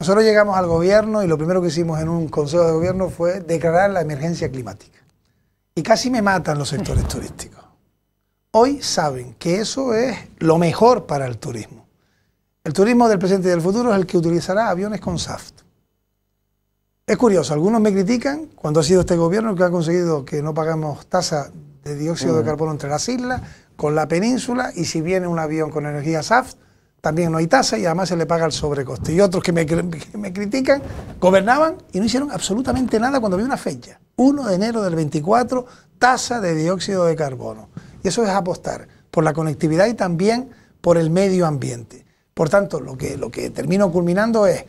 Nosotros llegamos al gobierno y lo primero que hicimos en un consejo de gobierno fue declarar la emergencia climática. Y casi me matan los sectores turísticos. Hoy saben que eso es lo mejor para el turismo. El turismo del presente y del futuro es el que utilizará aviones con SAFT. Es curioso, algunos me critican cuando ha sido este gobierno el que ha conseguido que no pagamos tasa de dióxido de mm. carbono entre las islas, con la península, y si viene un avión con energía SAFT, también no hay tasa y además se le paga el sobrecoste. Y otros que me, critican, gobernaban y no hicieron absolutamente nada cuando había una fecha. 1 de enero del 24, tasa de dióxido de carbono. Y eso es apostar por la conectividad y también por el medio ambiente. Por tanto, lo que, lo que termino culminando es,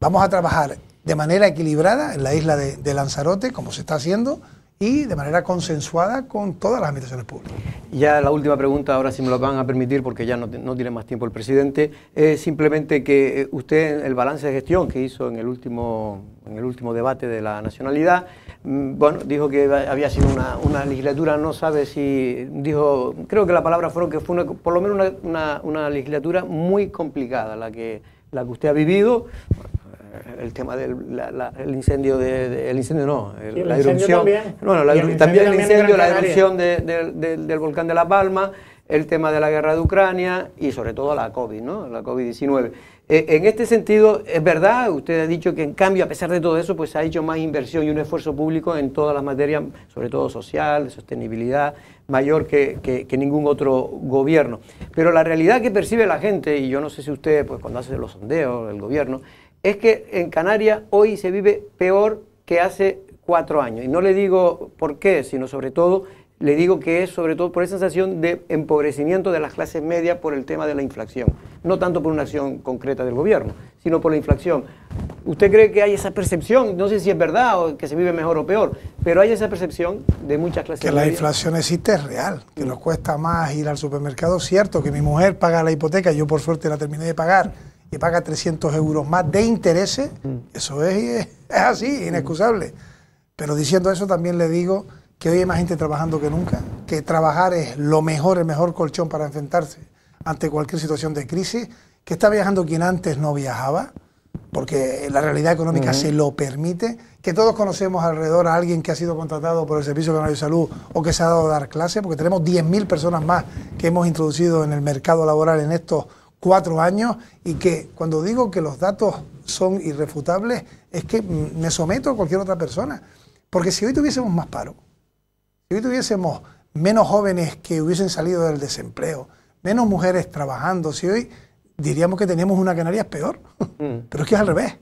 vamos a trabajar de manera equilibrada en la isla de Lanzarote, como se está haciendo, y de manera consensuada con todas las administraciones públicas. Ya la última pregunta, ahora si me lo van a permitir, porque ya no, tiene más tiempo el presidente, es simplemente que eh, usted, el balance de gestión que hizo en el último, en el último debate de la nacionalidad, mm, bueno, dijo que había sido una, legislatura, no sabe si, dijo, creo que la palabra fue que fue por lo menos una, legislatura muy complicada la que, la que usted ha vivido el tema del incendio, de, el incendio no, la erupción. También. incendio, la erupción del volcán de La Palma, el tema de la guerra de Ucrania y sobre todo la COVID, ¿no? La COVID-19. Eh, en este sentido, es verdad, usted ha dicho que en cambio, a pesar de todo eso, pues ha hecho más inversión y un esfuerzo público en todas las materias, sobre todo social, de sostenibilidad, mayor que, ningún otro gobierno. Pero la realidad que percibe la gente, y yo no sé si usted, pues cuando hace los sondeos, del gobierno, es que en Canarias hoy se vive peor que hace cuatro años. Y no le digo por qué, sino sobre todo le digo que es sobre todo por esa sensación de empobrecimiento de las clases medias por el tema de la inflación. No tanto por una acción concreta del gobierno, sino por la inflación. ¿Usted cree que hay esa percepción? No sé si es verdad o que se vive mejor o peor, pero hay esa percepción de muchas clases que Que la inflación existe es real, que mm. nos cuesta más ir al supermercado. Cierto que mi mujer paga la hipoteca, yo por suerte la terminé de pagar y paga 300 euros más de intereses, mm. eso es, es así, inexcusable. Pero diciendo eso también le digo que hoy hay más gente trabajando que nunca, que trabajar es lo mejor, el mejor colchón para enfrentarse ante cualquier situación de crisis, que está viajando quien antes no viajaba, porque la realidad económica se lo permite, que todos conocemos alrededor a alguien que ha sido contratado por el Servicio Canario de Salud o que se ha dado a dar clase, porque tenemos 10.000 personas más que hemos introducido en el mercado laboral en estos cuatro años y que cuando digo que los datos son irrefutables es que me someto a cualquier otra persona. Porque si hoy tuviésemos más paro, si hoy tuviésemos menos jóvenes que hubiesen salido del desempleo, menos mujeres trabajando, si hoy diríamos que tenemos una Canarias peor, mm. pero es que es al revés.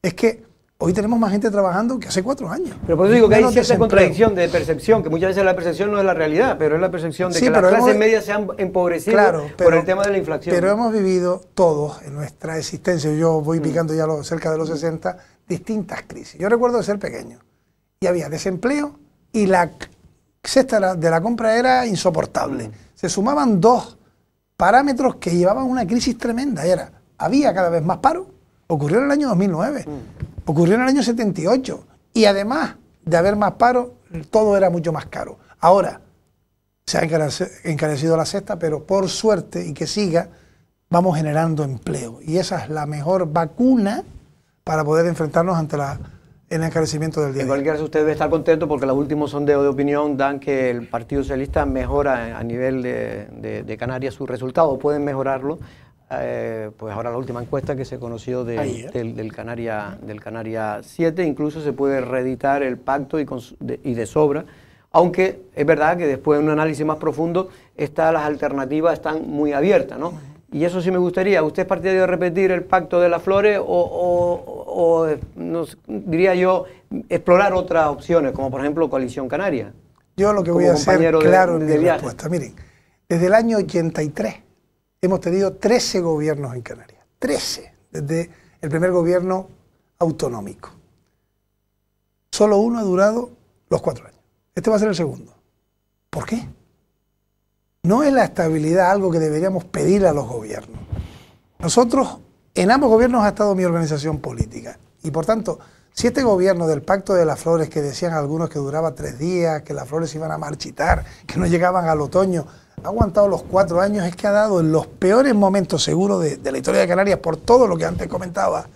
Es que Hoy tenemos más gente trabajando que hace cuatro años. Pero por eso digo que hay cierta contradicción de percepción, que muchas veces la percepción no es la realidad, pero es la percepción de que las clases medias se han empobrecido por el tema de la inflación. Pero hemos vivido todos en nuestra existencia, yo voy mm. picando ya cerca de los 60, mm. distintas crisis. Yo recuerdo de ser pequeño y había desempleo y la cesta de la compra era insoportable. Mm. Se sumaban dos parámetros que llevaban una crisis tremenda. Era, había cada vez más paro, ocurrió en el año 2009. Ocurrió en el año 78 y además de haber más paro, todo era mucho más caro. Ahora, se ha encarecido la cesta, pero por suerte y que siga, vamos generando empleo. Y esa es la mejor vacuna para poder enfrentarnos ante la, el encarecimiento del día. En cualquier caso, usted debe estar contento porque los últimos sondeos de opinión dan que el Partido Socialista mejora a nivel de, de Canarias su resultado, pueden mejorarlo eh, pues ahora la última encuesta que se conoció del, Canaria, del Canaria 7, incluso se puede reeditar el pacto y, de, sobra, aunque es verdad que después de un análisis más profundo, está, las alternativas están muy abiertas, ¿no? Y eso sí me gustaría, ¿usted es de repetir el pacto de las flores o, diría yo, explorar otras opciones, como por ejemplo Coalición Canaria? Yo lo que voy a hacer, claro, en mi respuesta. Miren, desde el año 83 hemos tenido 13 gobiernos en Canarias. 13, desde el primer gobierno autonómico. Solo uno ha durado los cuatro años. Este va a ser el segundo. ¿Por qué? No es la estabilidad algo que deberíamos pedir a los gobiernos. Nosotros, en ambos gobiernos ha estado mi organización política. Y por tanto, si este gobierno del Pacto de las Flores, que decían algunos que duraba tres días, que las flores iban a marchitar, que no llegaban al otoño, ha aguantado los cuatro años es que ha dado en los peores momentos seguros de, la historia de Canarias por todo lo que antes comentaba,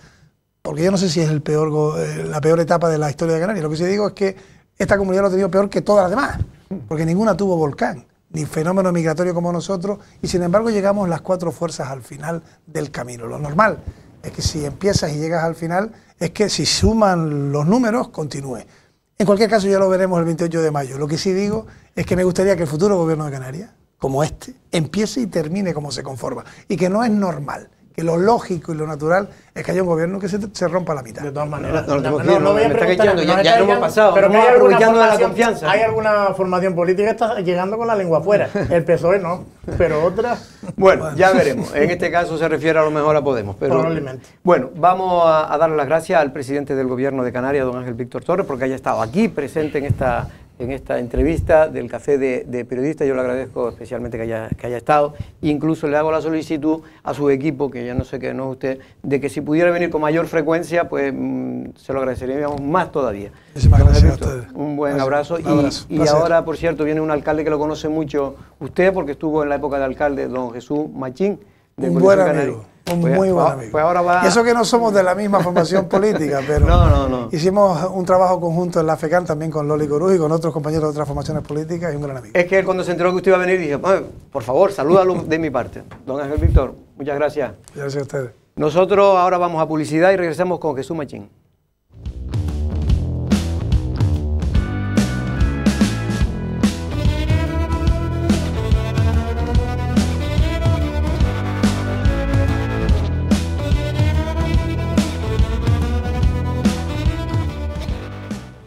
porque yo no sé si es el peor, eh, la peor etapa de la historia de Canarias. Lo que sí digo es que esta comunidad lo ha tenido peor que todas las demás, porque ninguna tuvo volcán, ni fenómeno migratorio como nosotros, y sin embargo llegamos las cuatro fuerzas al final del camino. Lo normal es que si empiezas y llegas al final, es que si suman los números, continúe. En cualquier caso, ya lo veremos el 28 de mayo. Lo que sí digo es que me gustaría que el futuro gobierno de Canarias como este empiece y termine como se conforma. Y que no es normal, que lo lógico y lo natural es que haya un gobierno que se, rompa la mitad. De todas maneras, no, no, me ya, ya no hemos pasado, pero aprovechando de la confianza. Hay alguna formación política que está llegando con la lengua afuera. El PSOE no, pero otras. Bueno, ya veremos. En este caso se refiere a lo mejor a Podemos. Pero, Probablemente. Bueno, vamos a, a darle las gracias al presidente del gobierno de Canarias, don Ángel Víctor Torres, porque haya estado aquí presente en esta en esta entrevista del Café de, Periodistas. Yo le agradezco especialmente que haya, que haya estado. incluso le hago la solicitud a su equipo, que ya no sé qué no usted, de que si pudiera venir con mayor frecuencia, pues mm, se lo agradeceríamos más todavía. gracias a ustedes. Un buen abrazo. Y, ahora, por cierto, viene un alcalde que lo conoce mucho usted, porque estuvo en la época de alcalde, don Jesús Machín. De un buen un pues muy buen pues amigo. Pues eso que no somos de la misma formación política, pero hicimos un trabajo conjunto en la FECAN también con Loli Coruj y con otros compañeros de otras formaciones políticas y un gran amigo. Es que él cuando se enteró que usted iba a venir dijo, por favor, salúdalo de mi parte. Don Ángel Víctor, muchas gracias. Gracias a ustedes. Nosotros ahora vamos a publicidad y regresamos con Jesús Machín.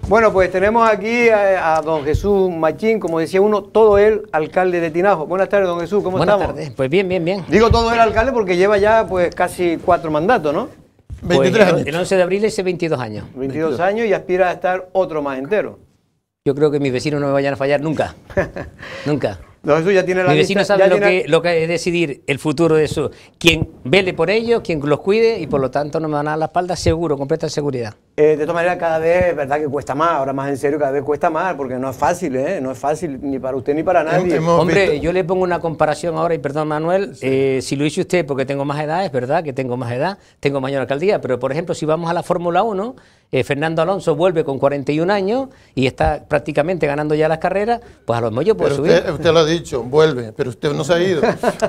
Bueno, pues tenemos aquí a, don Jesús Machín, como decía uno, todo él alcalde de Tinajo. Buenas tardes, don Jesús, ¿cómo estamos? Buenas tardes, pues bien, bien, bien. Digo todo él alcalde porque lleva ya pues casi cuatro mandatos, ¿no? 23 pues El 11 de abril es 22 años. 22, años y aspira a estar otro más entero. Yo creo que mis vecinos no me vayan a fallar nunca. nunca. No, eso ya tiene la Mi vecino sabe lo, que, es decidir el futuro de eso. Quien vele por ellos, quien los cuide y por lo tanto no me van a dar la espalda, seguro, completa seguridad. Eh, de todas maneras, cada vez, es verdad que cuesta más, ahora más en serio, cada vez cuesta más, porque no es fácil, ¿eh? No es fácil ni para usted ni para nadie. Hombre, yo le pongo una comparación ahora, y perdón, Manuel, eh, si lo hizo usted porque tengo más edad, es verdad que tengo más edad, tengo mayor alcaldía, pero por ejemplo, si vamos a la Fórmula 1, eh, Fernando Alonso vuelve con 41 años y está prácticamente ganando ya las carreras, pues a lo mejor yo puedo subir. Usted, lo ha dicho, vuelve, pero usted no se ha ido.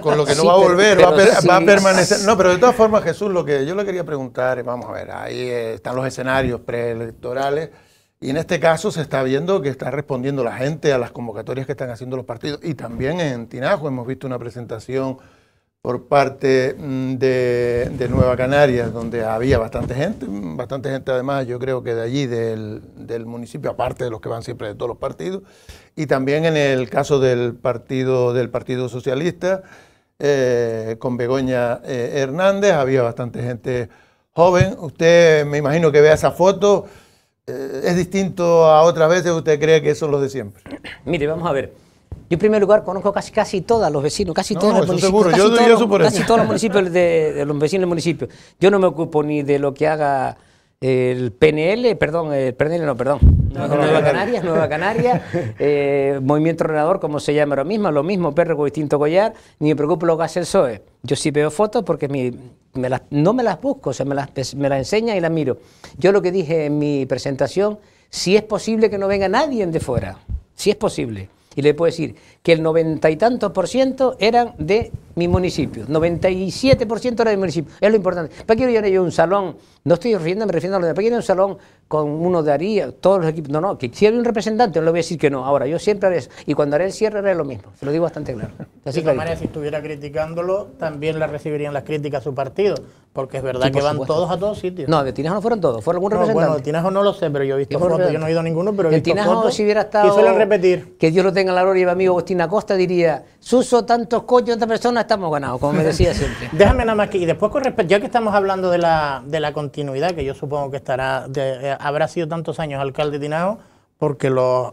Con lo que no va a volver, va, a, permanecer. No, pero de todas formas, Jesús, lo que yo le quería preguntar, vamos a ver, ahí eh, están los escenarios preelectorales. Y en este caso se está viendo que está respondiendo la gente a las convocatorias que están haciendo los partidos. Y también en Tinajo hemos visto una presentación por parte mm, de, Nueva Canarias, donde había bastante gente, bastante gente además, yo creo que de allí, del, municipio, aparte de los que van siempre de todos los partidos, y también en el caso del Partido, del partido Socialista, eh, con Begoña eh, Hernández, había bastante gente joven. Usted me imagino que vea esa foto, eh, es distinto a otras veces, usted cree que eso los de siempre. Mire, vamos a ver. Yo en primer lugar conozco casi casi todos los vecinos, casi todos los municipios, casi, yo todos, los, municipios de, los vecinos del municipio. Yo no me ocupo ni de lo que haga el PNL, perdón, el eh, PNL no, perdón, Nueva Canarias, Nueva Canarias, eh, Movimiento Renador, como se llama ahora mismo, lo mismo, perro con distinto collar, ni me preocupo lo que hace el PSOE. Yo sí veo fotos porque me no me las busco, o sea, me las, me las y las miro. Yo lo que dije en mi presentación, si es posible que no venga nadie de fuera, si es posible y le puedo decir que el noventa y tanto por ciento eran de mi municipio. 97% era de mi municipio. Es lo importante. ¿Para qué yo yo un salón? No estoy refiriendo, me refiero a lo de. ¿Para qué un salón con uno de Aría, todos los equipos? No, no, que si un representante, no le voy a decir que no. Ahora, yo siempre haré eso. Y cuando haré el cierre, haré lo mismo. Se lo digo bastante claro. Así que. María si estuviera criticándolo, también le recibirían las críticas a su partido. Porque es verdad que van todos a todos sitios. No, de Tinajo no fueron todos, fueron algún representante. bueno, de Tinajo no lo sé, pero yo he visto fotos, yo no he ido a ninguno, pero he visto Tinajo, fotos. si hubiera estado. Y suelen repetir. Que Dios lo tenga en la gloria, mi amigo Agustín Acosta diría: Suso, tantos coches, tantas personas estamos ganados, como me decía siempre. Déjame nada más que, y después con respecto, ya que estamos hablando de la, de la continuidad, que yo supongo que estará, eh, habrá sido tantos años alcalde de porque los,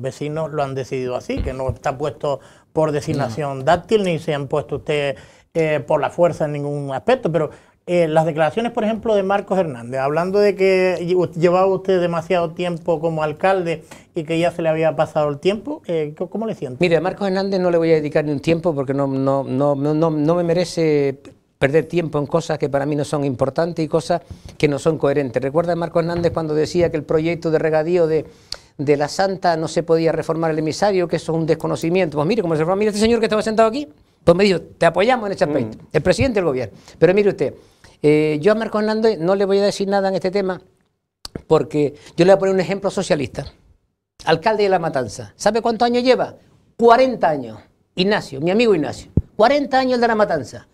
vecinos lo han decidido así, que no está puesto por designación dactil, dáctil, ni se han puesto usted eh, por la fuerza en ningún aspecto, pero eh, las declaraciones, por ejemplo, de Marcos Hernández, hablando de que llevaba usted demasiado tiempo como alcalde y que ya se le había pasado el tiempo, eh, ¿cómo le siente? Mire, a Marcos Hernández no le voy a dedicar ni un tiempo porque no, no, no, no, no me merece perder tiempo en cosas que para mí no son importantes y cosas que no son coherentes. ¿Recuerda Marcos Hernández cuando decía que el proyecto de regadío de, de la Santa no se podía reformar el emisario, que eso es un desconocimiento? Pues mire, como se reformó... mire este señor que estaba sentado aquí, pues me dijo, te apoyamos en este aspecto, el presidente del gobierno. Pero mire usted, eh, yo a Marco Hernández no le voy a decir nada en este tema porque yo le voy a poner un ejemplo socialista. Alcalde de La Matanza. ¿Sabe cuántos años lleva? 40 años. Ignacio, mi amigo Ignacio. 40 años de La Matanza.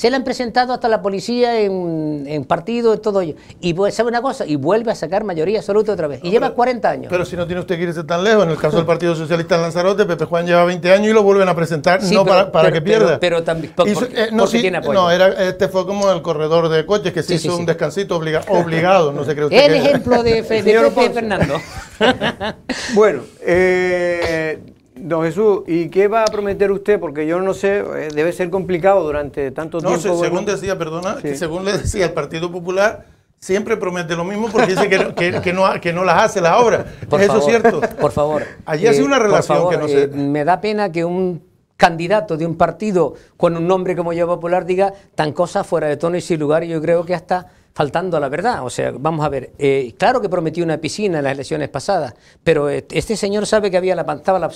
Se la han presentado hasta la policía en, partido, en todo ello. Y sabe una cosa, y vuelve a sacar mayoría absoluta otra vez. Y lleva 40 años. Pero si no tiene usted que irse tan lejos, en el caso del Partido Socialista en Lanzarote, Pepe Juan lleva 20 años y lo vuelven a presentar, no para, que pierda. Pero, también, eh, porque no, tiene apoyo. este fue como el corredor de coches, que se hizo un descansito obligado, no se cree El ejemplo de, Pepe Fernando. bueno, eh, Don Jesús, ¿y qué va a prometer usted? Porque yo no sé, eh, debe ser complicado durante tanto tiempo. No, según decía, perdona, según le decía el Partido Popular, siempre promete lo mismo porque dice que, no, las hace las obras. Por ¿Es eso cierto? Por favor. Allí hace eh, una relación que no sé. Eh, me da pena que un candidato de un partido con un nombre como yo popular diga tan cosas fuera de tono y sin lugar. yo creo que hasta faltando a la verdad. O sea, vamos a ver, eh, claro que prometió una piscina en las elecciones pasadas, pero e, este señor sabe que había la, pantalla la,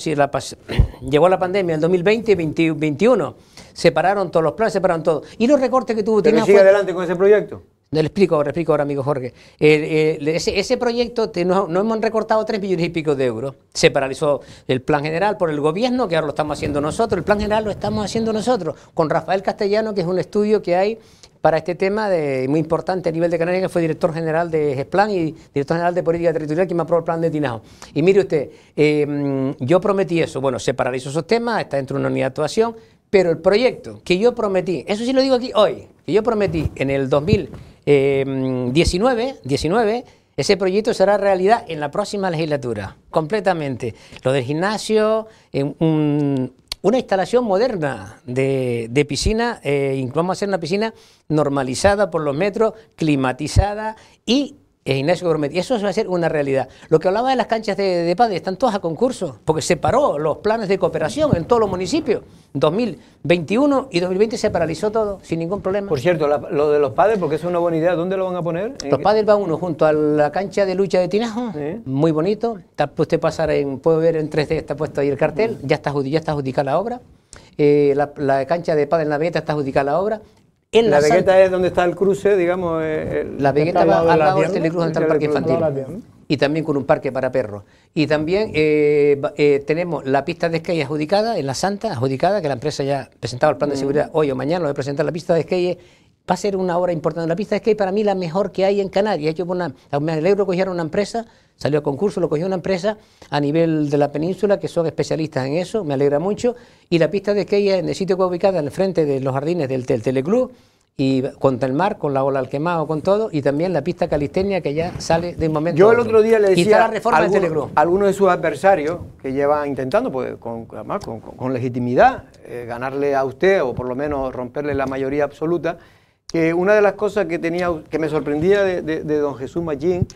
llegó la pandemia en 2020 y 2021. Separaron todos los planes, separaron todos. Y los recortes que tuvo... que sigue adelante con ese proyecto? Le explico, le explico ahora, amigo Jorge. ese, proyecto, no, hemos recortado tres millones y pico de euros. Se paralizó el plan general por el gobierno, que ahora lo estamos haciendo nosotros. El plan general lo estamos haciendo nosotros, con Rafael Castellano, que es un estudio que hay para este tema de, muy importante a nivel de Canarias, que fue director general de GESPLAN y director general de Política Territorial, que me aprobó el plan de Tinao. Y mire usted, em, yo prometí eso, bueno, se paralizó esos temas, está dentro de una unidad de actuación, pero el proyecto que yo prometí, eso sí lo digo aquí hoy, que yo prometí en el 2019, 19, em, ese proyecto será realidad en la próxima legislatura, completamente. Lo del gimnasio, un, una instalación moderna de, de piscina, eh, vamos a hacer una piscina normalizada por los metros, climatizada y es eh, Ignacio Y eso va a ser una realidad. Lo que hablaba de las canchas de, padres, están todas a concurso, porque se paró los planes de cooperación en todos los municipios. 2021 y 2020 se paralizó todo, sin ningún problema. Por cierto, lo de los padres, porque es una buena idea, ¿dónde lo van a poner? Los padres van uno junto a la cancha de lucha de Tinajo, muy bonito. usted pasar puede ver en 3D, está puesto ahí el cartel, mm. ya está, adjudicada la obra. Eh, la, cancha de Padre en la está adjudicada la obra la, vegueta es donde está el cruce, digamos. Eh, la vegueta va al lado del telecruz del parque infantil. Y también con un parque para perros. Y también eh, eh, tenemos la pista de skate adjudicada, en la Santa, adjudicada, que la empresa ya presentaba el plan de mm. seguridad hoy o mañana, lo voy a presentar la pista de esquí Va a ser una hora importante. La pista de skate para mí la mejor que hay en Canarias. Yo me alegro que una empresa Salió a concurso, lo cogió una empresa a nivel de la península que son especialistas en eso, me alegra mucho. Y la pista de skate en el sitio que ubicada al frente de los jardines del, Teleclub y contra el mar, con la ola al quemado, con todo, y también la pista calistenia que ya sale de un momento. Yo el otro día le decía la reforma a alguno, de sus adversarios que lleva intentando, pues, con, con, legitimidad, eh, ganarle a usted o por lo menos romperle la mayoría absoluta, que una de las cosas que, tenía, que me sorprendía de, don Jesús Magín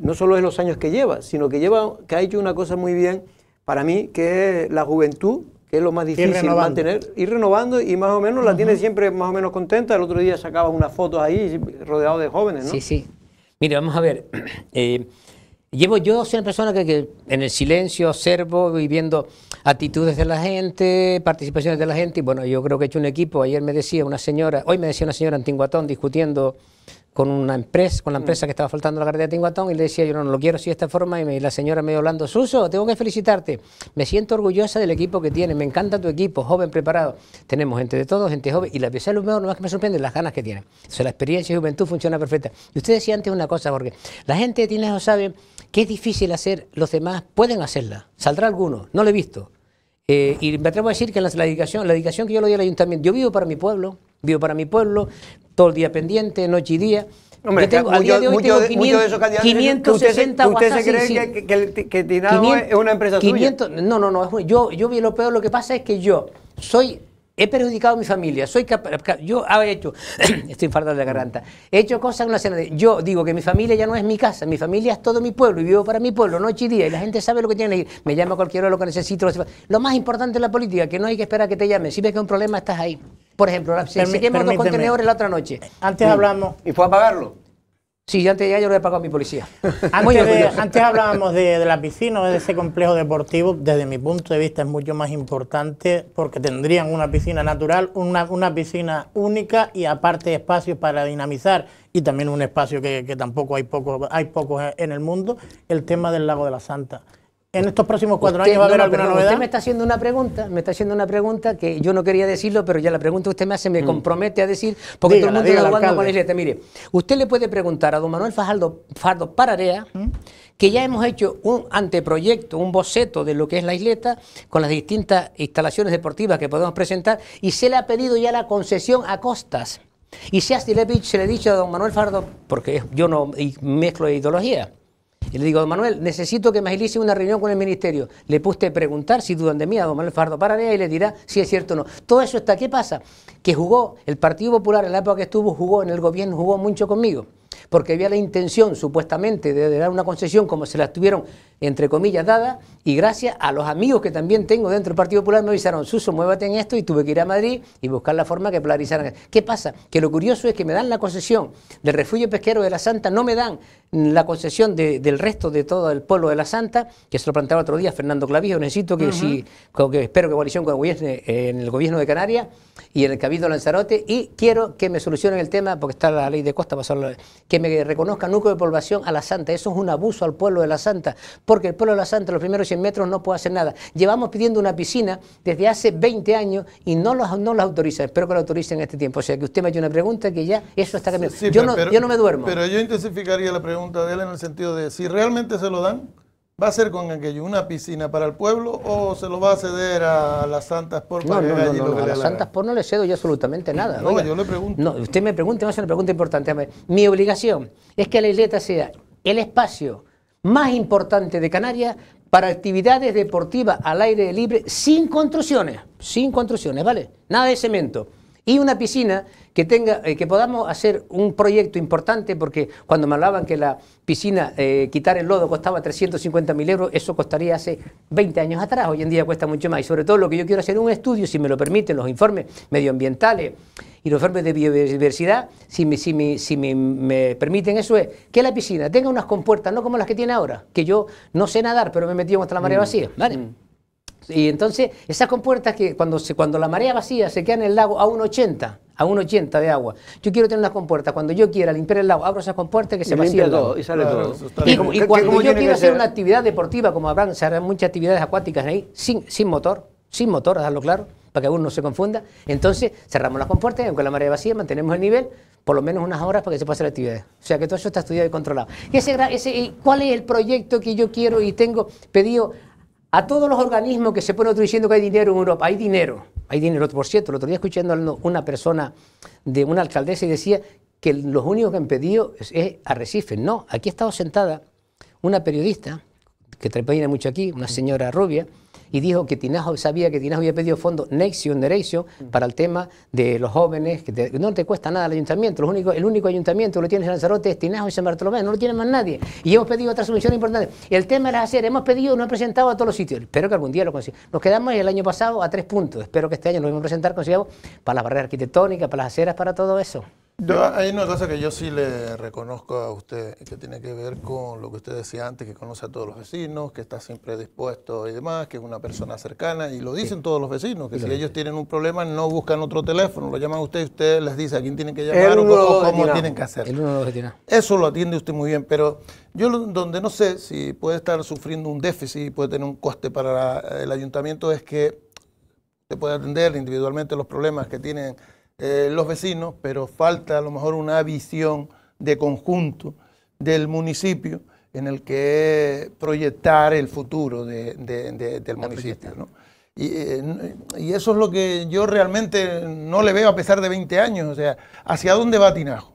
no solo es los años que lleva, sino que lleva, que ha hecho una cosa muy bien para mí, que es la juventud, que es lo más difícil de mantener, ir renovando y más o menos la tiene siempre más o menos contenta. El otro día sacaba una fotos ahí rodeado de jóvenes, ¿no? Sí, sí. Mire, vamos a ver. Eh, llevo yo soy una persona que, en el silencio observo y viendo actitudes de la gente, participaciones de la gente. Y bueno, yo creo que he hecho un equipo. Ayer me decía una señora, hoy me decía una señora en Tinguatón discutiendo con una empresa, con la mm. empresa que estaba faltando la carretera de Tinguatón y le decía yo no, lo quiero así de esta forma y me, la señora medio hablando, Suso, tengo que felicitarte, me siento orgullosa del equipo que tienes, me encanta tu equipo, joven, preparado, tenemos gente de todo, gente joven y la pieza de mejores no más que me sorprende las ganas que tienen, o sea, la experiencia y juventud funciona perfecta. Y usted decía antes una cosa, porque... la gente de Tinejo sabe que es difícil hacer, los demás pueden hacerla, saldrá alguno, no lo he visto. Eh, y me atrevo a decir que la, la, dedicación, la dedicación que yo le doy al ayuntamiento, yo vivo para mi pueblo, vivo para mi pueblo, todo el día pendiente, noche y día. No me tengo, mucho, día de hoy tengo 560 ¿Usted, usted se cree que, que, que, es una empresa 500, No, no, no. Yo, vi lo peor. Lo que pasa es que yo soy he perjudicado a mi familia, soy yo he hecho, estoy infartado de la garganta, he hecho cosas en una cena yo digo que mi familia ya no es mi casa, mi familia es todo mi pueblo y vivo para mi pueblo, noche y día, y la gente sabe lo que tiene que ir, me llama cualquiera cualquier lo que necesito, lo más importante de la política, que no hay que esperar que te llamen, si ves que hay un problema estás ahí. Por ejemplo, si dos contenedores la otra noche. Antes hablamos. ¿Y fue a pagarlo? Sí, yo antes ya yo lo he pagado a mi policía. Antes, hablábamos de, la piscina de ese complejo deportivo. Desde mi punto de vista es mucho más importante porque tendrían una piscina natural, una, piscina única y aparte espacios para dinamizar y también un espacio que, tampoco hay pocos hay pocos en el mundo, el tema del lago de la Santa en estos próximos cuatro años va a haber una alguna novedad. Usted me está haciendo una pregunta, me está haciendo una pregunta que yo no quería decirlo, pero ya la pregunta que usted me hace me mm. compromete a decir, porque todo el mundo está jugando con la isleta. Mire, usted le puede preguntar a don Manuel Fajardo, Fardo Pararea, mm. que ya hemos hecho un anteproyecto, un boceto de lo que es la isleta, con las distintas instalaciones deportivas que podemos presentar, y se le ha pedido ya la concesión a costas. Y si a se le ha dicho a don Manuel Fardo porque yo no mezclo ideología, y le digo, don Manuel, necesito que me agilice una reunión con el ministerio. Le puse a preguntar si dudan de mí a don Manuel Fardo Pararea y le dirá si es cierto o no. Todo eso está. ¿Qué pasa? Que jugó, el Partido Popular en la época que estuvo, jugó en el gobierno, jugó mucho conmigo. Porque había la intención, supuestamente, de, dar una concesión como se la tuvieron, entre comillas, dada. Y gracias a los amigos que también tengo dentro del Partido Popular me avisaron, Suso, muévate en esto. Y tuve que ir a Madrid y buscar la forma que polarizaran. ¿Qué pasa? Que lo curioso es que me dan la concesión del refugio pesquero de la Santa, no me dan la concesión del resto de todo el pueblo de la Santa, que se lo planteaba otro día Fernando Clavijo, necesito que sí que espero que coalición con eh, en el gobierno de Canarias y en el Cabildo Lanzarote, y quiero que me solucionen el tema, porque está la ley de costa, que me reconozca núcleo de población a la Santa, eso es un abuso al pueblo de la Santa, porque el pueblo de la Santa los primeros 100 metros no puede hacer nada. Llevamos pidiendo una piscina desde hace 20 años y no los, no autorizan, espero que la autoricen en este tiempo, o sea que usted me ha hecho una pregunta que ya eso está cambiando. yo, no, yo no me duermo. Pero yo intensificaría la pregunta de él en el sentido de si realmente se lo dan, ¿va a ser con aquello una piscina para el pueblo o se lo va a ceder a las Santas por no, por no le cedo yo absolutamente nada. No, yo le pregunto. No, usted me pregunta, es una pregunta importante. Mi obligación es que la isleta sea el espacio más importante de Canarias para actividades deportivas al aire libre sin construcciones, sin construcciones, ¿vale? Nada de cemento. Y una piscina que, tenga, eh, que podamos hacer un proyecto importante, porque cuando me hablaban que la piscina, eh, quitar el lodo costaba 350.000 mil euros, eso costaría hace 20 años atrás, hoy en día cuesta mucho más. Y sobre todo lo que yo quiero hacer es un estudio, si me lo permiten, los informes medioambientales y los informes de biodiversidad, si, me, si, me, si me, permiten eso, es que la piscina tenga unas compuertas, no como las que tiene ahora, que yo no sé nadar, pero me metí hasta la marea mm. vacía. ¿vale? Mm. Y entonces, esas compuertas que cuando, se, cuando la marea vacía se queda en el lago a 1,80, a 1,80 de agua. Yo quiero tener unas compuertas. Cuando yo quiera limpiar el lago, abro esas compuertas que se vacían. Y sale todo. Y, y cuando yo quiero hacer una actividad deportiva, como habrán, se harán muchas actividades acuáticas ahí, sin, sin motor, sin motor, a darlo claro, para que uno no se confunda. Entonces, cerramos las compuertas, aunque la marea vacía, mantenemos el nivel, por lo menos unas horas para que se pase la actividad. O sea que todo eso está estudiado y controlado. ¿Y ese, ese, ¿Cuál es el proyecto que yo quiero y tengo pedido a todos los organismos que se ponen otro diciendo que hay dinero en Europa, hay dinero, hay dinero. Por cierto, el otro día escuchando una persona de una alcaldesa y decía que los únicos que han pedido es, Arrecife No, aquí ha estado sentada una periodista, que trae mucho aquí, una señora rubia, y dijo que Tinajo sabía que Tinajo había pedido fondos Next Generation mm. para el tema de los jóvenes, que no te cuesta nada el ayuntamiento, el único ayuntamiento que lo tiene en Lanzarote es Tinajo y San Bartolomé, no lo tiene más nadie. Y hemos pedido otra subvenciones importante El tema era hacer, hemos pedido, no he presentado a todos los sitios, espero que algún día lo consigamos. Nos quedamos el año pasado a tres puntos, espero que este año lo vamos a presentar, consigamos, para la barrera arquitectónica, para las aceras, para todo eso hay una cosa que yo sí le reconozco a usted, que tiene que ver con lo que usted decía antes, que conoce a todos los vecinos, que está siempre dispuesto y demás, que es una persona cercana, y lo dicen todos los vecinos, que si ellos tienen un problema no buscan otro teléfono, lo llaman a usted y usted les dice a quién tienen que llamar o, cómo tienen que hacer. Eso lo atiende usted muy bien, pero yo donde no sé si puede estar sufriendo un déficit, puede tener un coste para el ayuntamiento, es que se puede atender individualmente los problemas que tienen eh, los vecinos, pero falta a lo mejor una visión de conjunto del municipio en el que proyectar el futuro del municipio. Y, eh, y, eso es lo que yo realmente no le veo a pesar de 20 años. O sea, ¿hacia dónde va Tinajo?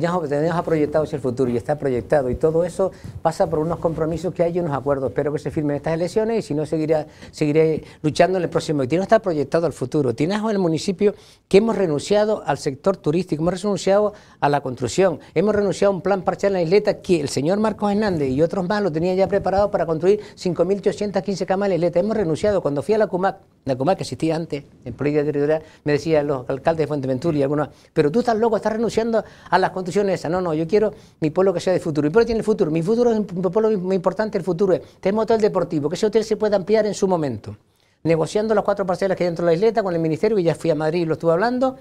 tenemos ha proyectado hacia el futuro y está proyectado y todo eso pasa por unos compromisos que hay y unos acuerdos. Espero que se firmen estas elecciones y si no, seguiré luchando en el próximo. Tiene está proyectado al futuro. Tinajo es el municipio que hemos renunciado al sector turístico, hemos renunciado a la construcción, hemos renunciado a un plan parcial en la isleta que el señor Marcos Hernández y otros más lo tenían ya preparado para construir 5.815 camas en la isleta. Hemos renunciado. Cuando fui a la CUMAC, la comarca existía antes, en política territorial, me decían los alcaldes de Fuenteventura y algunos, pero tú estás loco, estás renunciando a las construcciones esas. No, no, yo quiero mi pueblo que sea de futuro. Mi pueblo tiene el futuro, mi futuro es un pueblo muy importante, el futuro es. Tenemos hotel deportivo, que ese hotel se pueda ampliar en su momento. Negociando las cuatro parcelas que hay dentro de la isleta con el ministerio, y ya fui a Madrid y lo estuve hablando,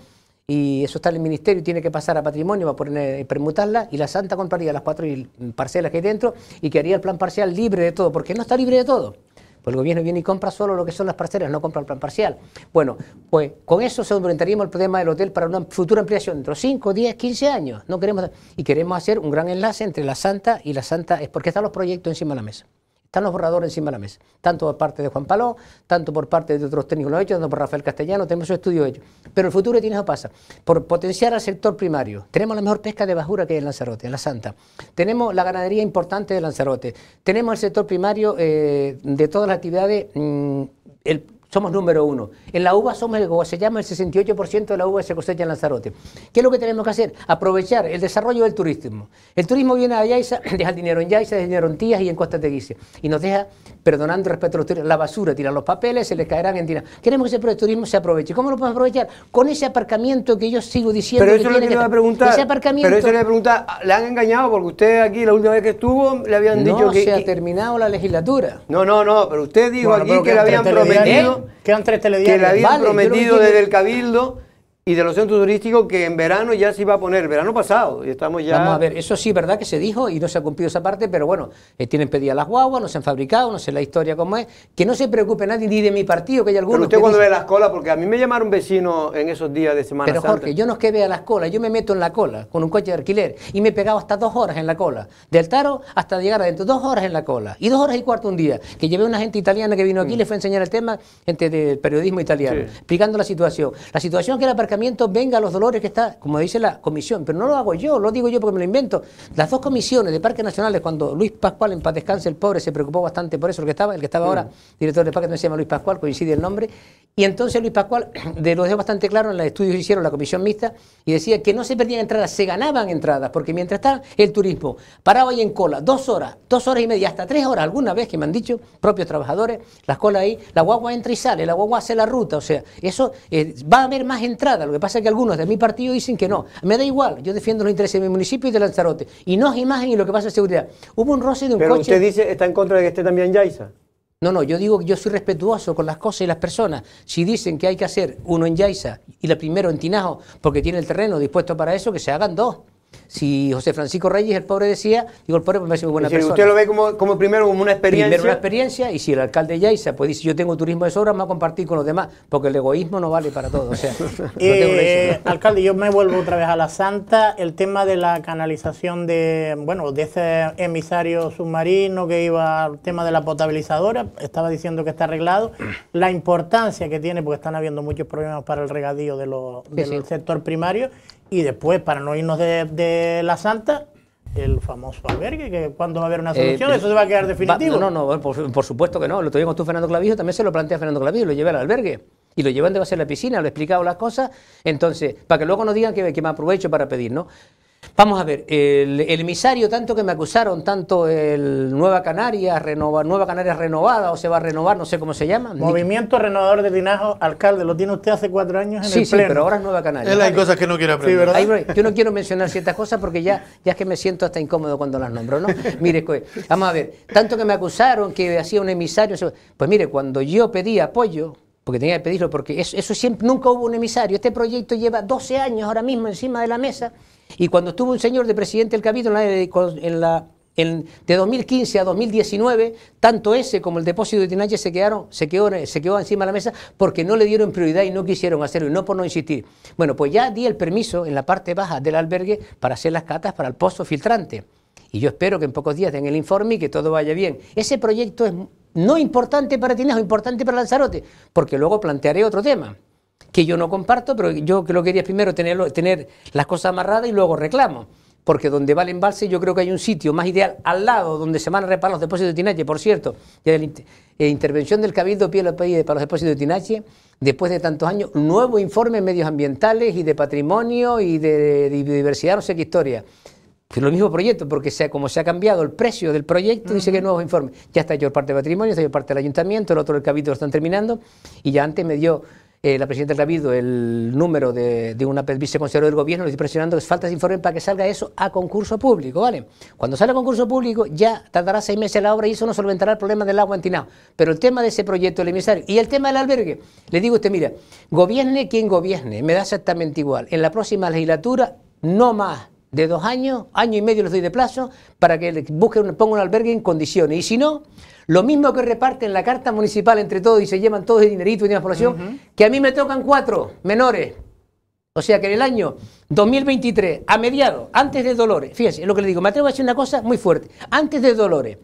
y eso está en el ministerio y tiene que pasar a patrimonio para poner, eh, permutarla, y la Santa compraría las cuatro eh, parcelas que hay dentro y que haría el plan parcial libre de todo, porque no está libre de todo. Pues el gobierno viene y compra solo lo que son las parcelas, no compra el plan parcial. Bueno, pues con eso se solventaríamos el problema del hotel para una futura ampliación, dentro de 5, 10, 15 años. No queremos, y queremos hacer un gran enlace entre la Santa y la Santa, es porque están los proyectos encima de la mesa. Están los borradores encima de la mesa, tanto por parte de Juan Paló, tanto por parte de otros técnicos lo hechos, tanto por Rafael Castellano, tenemos su estudio hecho. Pero el futuro tiene que pasa por potenciar al sector primario. Tenemos la mejor pesca de bajura que hay en Lanzarote, en la Santa. Tenemos la ganadería importante de Lanzarote. Tenemos el sector primario eh, de todas las actividades, mm, el somos número uno. En la uva somos el se llama el 68% de la uva que se cosecha en Lanzarote. ¿Qué es lo que tenemos que hacer? Aprovechar el desarrollo del turismo. El turismo viene a Yaiza, deja el dinero en Yaiza, deja el dinero en Tías y en Costa Teguise. Y nos deja, perdonando respecto a los turistas, la basura, tiran los papeles, se les caerán en Tina. Queremos que ese turismo se aproveche. ¿Cómo lo podemos aprovechar? Con ese aparcamiento que yo sigo diciendo. Pero eso que es a preguntar. Ese aparcamiento. Pero eso le voy ¿Le han engañado? Porque usted aquí, la última vez que estuvo, le habían dicho que. No se ha terminado la legislatura. No, no, no. Pero usted dijo aquí que le habían prometido. Quedan tres telediarios. Que le habían vale, prometido desde el Cabildo y de los centros turísticos que en verano ya se iba a poner, verano pasado, y estamos ya... Vamos a ver, eso sí, ¿verdad que se dijo y no se ha cumplido esa parte? Pero bueno, eh, tienen pedidas las guaguas, no se han fabricado, no sé la historia cómo es, que no se preocupe nadie ni de mi partido, que hay algunos... Pero usted cuando ve las colas, porque a mí me llamaron vecino en esos días de Semana Pero Jorge, yo no es que vea las colas, yo me meto en la cola con un coche de alquiler y me he pegado hasta dos horas en la cola, del taro hasta llegar adentro, dos horas en la cola, y dos horas y cuarto un día, que llevé una gente italiana que vino aquí, y mm. les fue a enseñar el tema, gente del periodismo italiano, explicando la situación. La situación que era para venga a los dolores que está, como dice la comisión, pero no lo hago yo, lo digo yo porque me lo invento. Las dos comisiones de parques nacionales, cuando Luis Pascual en paz descanse, el pobre, se preocupó bastante por eso, el que estaba, el que estaba ahora, director de parques, no se llama Luis Pascual, coincide el nombre, y entonces Luis Pascual de lo dejó bastante claro en los estudios que hicieron la comisión mixta y decía que no se perdían entradas, se ganaban entradas, porque mientras estaba el turismo paraba ahí en cola, dos horas, dos horas y media, hasta tres horas, alguna vez que me han dicho propios trabajadores, las colas ahí, la guagua entra y sale, la guagua hace la ruta, o sea, eso eh, va a haber más entradas. Lo que pasa es que algunos de mi partido dicen que no, me da igual, yo defiendo los intereses de mi municipio y de Lanzarote, y no es imagen y lo que pasa es seguridad. Hubo un roce de un coche. Pero usted dice, está en contra de que esté también Yaiza. No, no, yo digo que yo soy respetuoso con las cosas y las personas. Si dicen que hay que hacer uno en Yaiza y la primero en Tinajo porque tiene el terreno dispuesto para eso, que se hagan dos. Si José Francisco Reyes, el pobre decía, digo, el pobre me parece muy buena Pero Usted lo ve como, primero como una experiencia. Primero una experiencia, y si el alcalde Yaiza pues dice, yo tengo turismo de sobra, me voy a compartir con los demás, porque el egoísmo no vale para todos eh, alcalde, yo me vuelvo otra vez a la Santa. El tema de la canalización de, bueno, de ese emisario submarino que iba al tema de la potabilizadora, estaba diciendo que está arreglado. La importancia que tiene, porque están habiendo muchos problemas para el regadío de del sector primario y después, para no irnos de, la Santa, el famoso albergue, que cuando va a haber una eh, solución, eso se va a quedar definitivo. no, no, no por, supuesto que no. Lo tuvimos tú, Fernando Clavijo, también se lo plantea Fernando Clavijo, lo lleva al albergue. Y lo llevan de base a la piscina, lo he explicado las cosas. Entonces, para que luego nos digan que, que me aprovecho para pedir, ¿no? Vamos a ver, el, emisario, tanto que me acusaron, tanto el Nueva Canarias, renova, Nueva Canarias renovada o se va a renovar, no sé cómo se llama. Movimiento Renovador de Linajo, alcalde, lo tiene usted hace cuatro años en el pleno. Sí, pero ahora es Nueva Canarias. hay cosas que no quiero aprender. ¿verdad? yo no quiero mencionar ciertas cosas porque ya, ya es que me siento hasta incómodo cuando las nombro, ¿no? mire, pues, vamos a ver, tanto que me acusaron que hacía un emisario, pues mire, cuando yo pedí apoyo, porque tenía que pedirlo, porque eso, eso siempre, nunca hubo un emisario, este proyecto lleva 12 años ahora mismo encima de la mesa y cuando estuvo un señor de presidente del capítulo en la, eh, de 2015 a 2019, tanto ese como el depósito de Tinache se, quedaron, se, quedó, se quedó encima de la mesa porque no le dieron prioridad y no quisieron hacerlo, y no por no insistir. Bueno, pues ya di el permiso en la parte baja del albergue para hacer las catas para el pozo filtrante. Y yo espero que en pocos días den el informe y que todo vaya bien. Ese proyecto es no importante para Tinajo, importante para Lanzarote, porque luego plantearé otro tema que yo no comparto, pero yo que lo quería primero tener, las cosas amarradas y luego reclamo. Porque donde va el embalse, yo creo que hay un sitio más ideal al lado donde se van a reparar los depósitos de tinache. Por cierto, ya la eh, intervención del Cabildo País para los depósitos de tinache, después de tantos años, nuevo informe en medios ambientales y de patrimonio y de, biodiversidad, no sé qué historia. es lo mismo proyecto, porque sea, como se ha cambiado el precio del proyecto, dice que hay nuevos informes. Ya está yo parte de patrimonio, está yo parte del ayuntamiento, el otro del cabildo lo están terminando, y ya antes me dio eh, la presidenta del el número de, de una viceconsejero del gobierno, le estoy presionando que falta de informe para que salga eso a concurso público, ¿vale? Cuando salga a concurso público ya tardará seis meses la obra y eso no solventará el problema del agua entinado. Pero el tema de ese proyecto del emisario y el tema del albergue, le digo a usted, mira, gobierne quien gobierne, me da exactamente igual. En la próxima legislatura, no más de dos años, año y medio les doy de plazo, para que busque ponga un albergue en condiciones. Y si no, lo mismo que reparten la carta municipal entre todos y se llevan todos el dinerito y la población, que a mí me tocan cuatro menores. O sea que en el año 2023, a mediados, antes de Dolores, fíjense, es lo que le digo, me atrevo a decir una cosa muy fuerte. Antes de Dolores,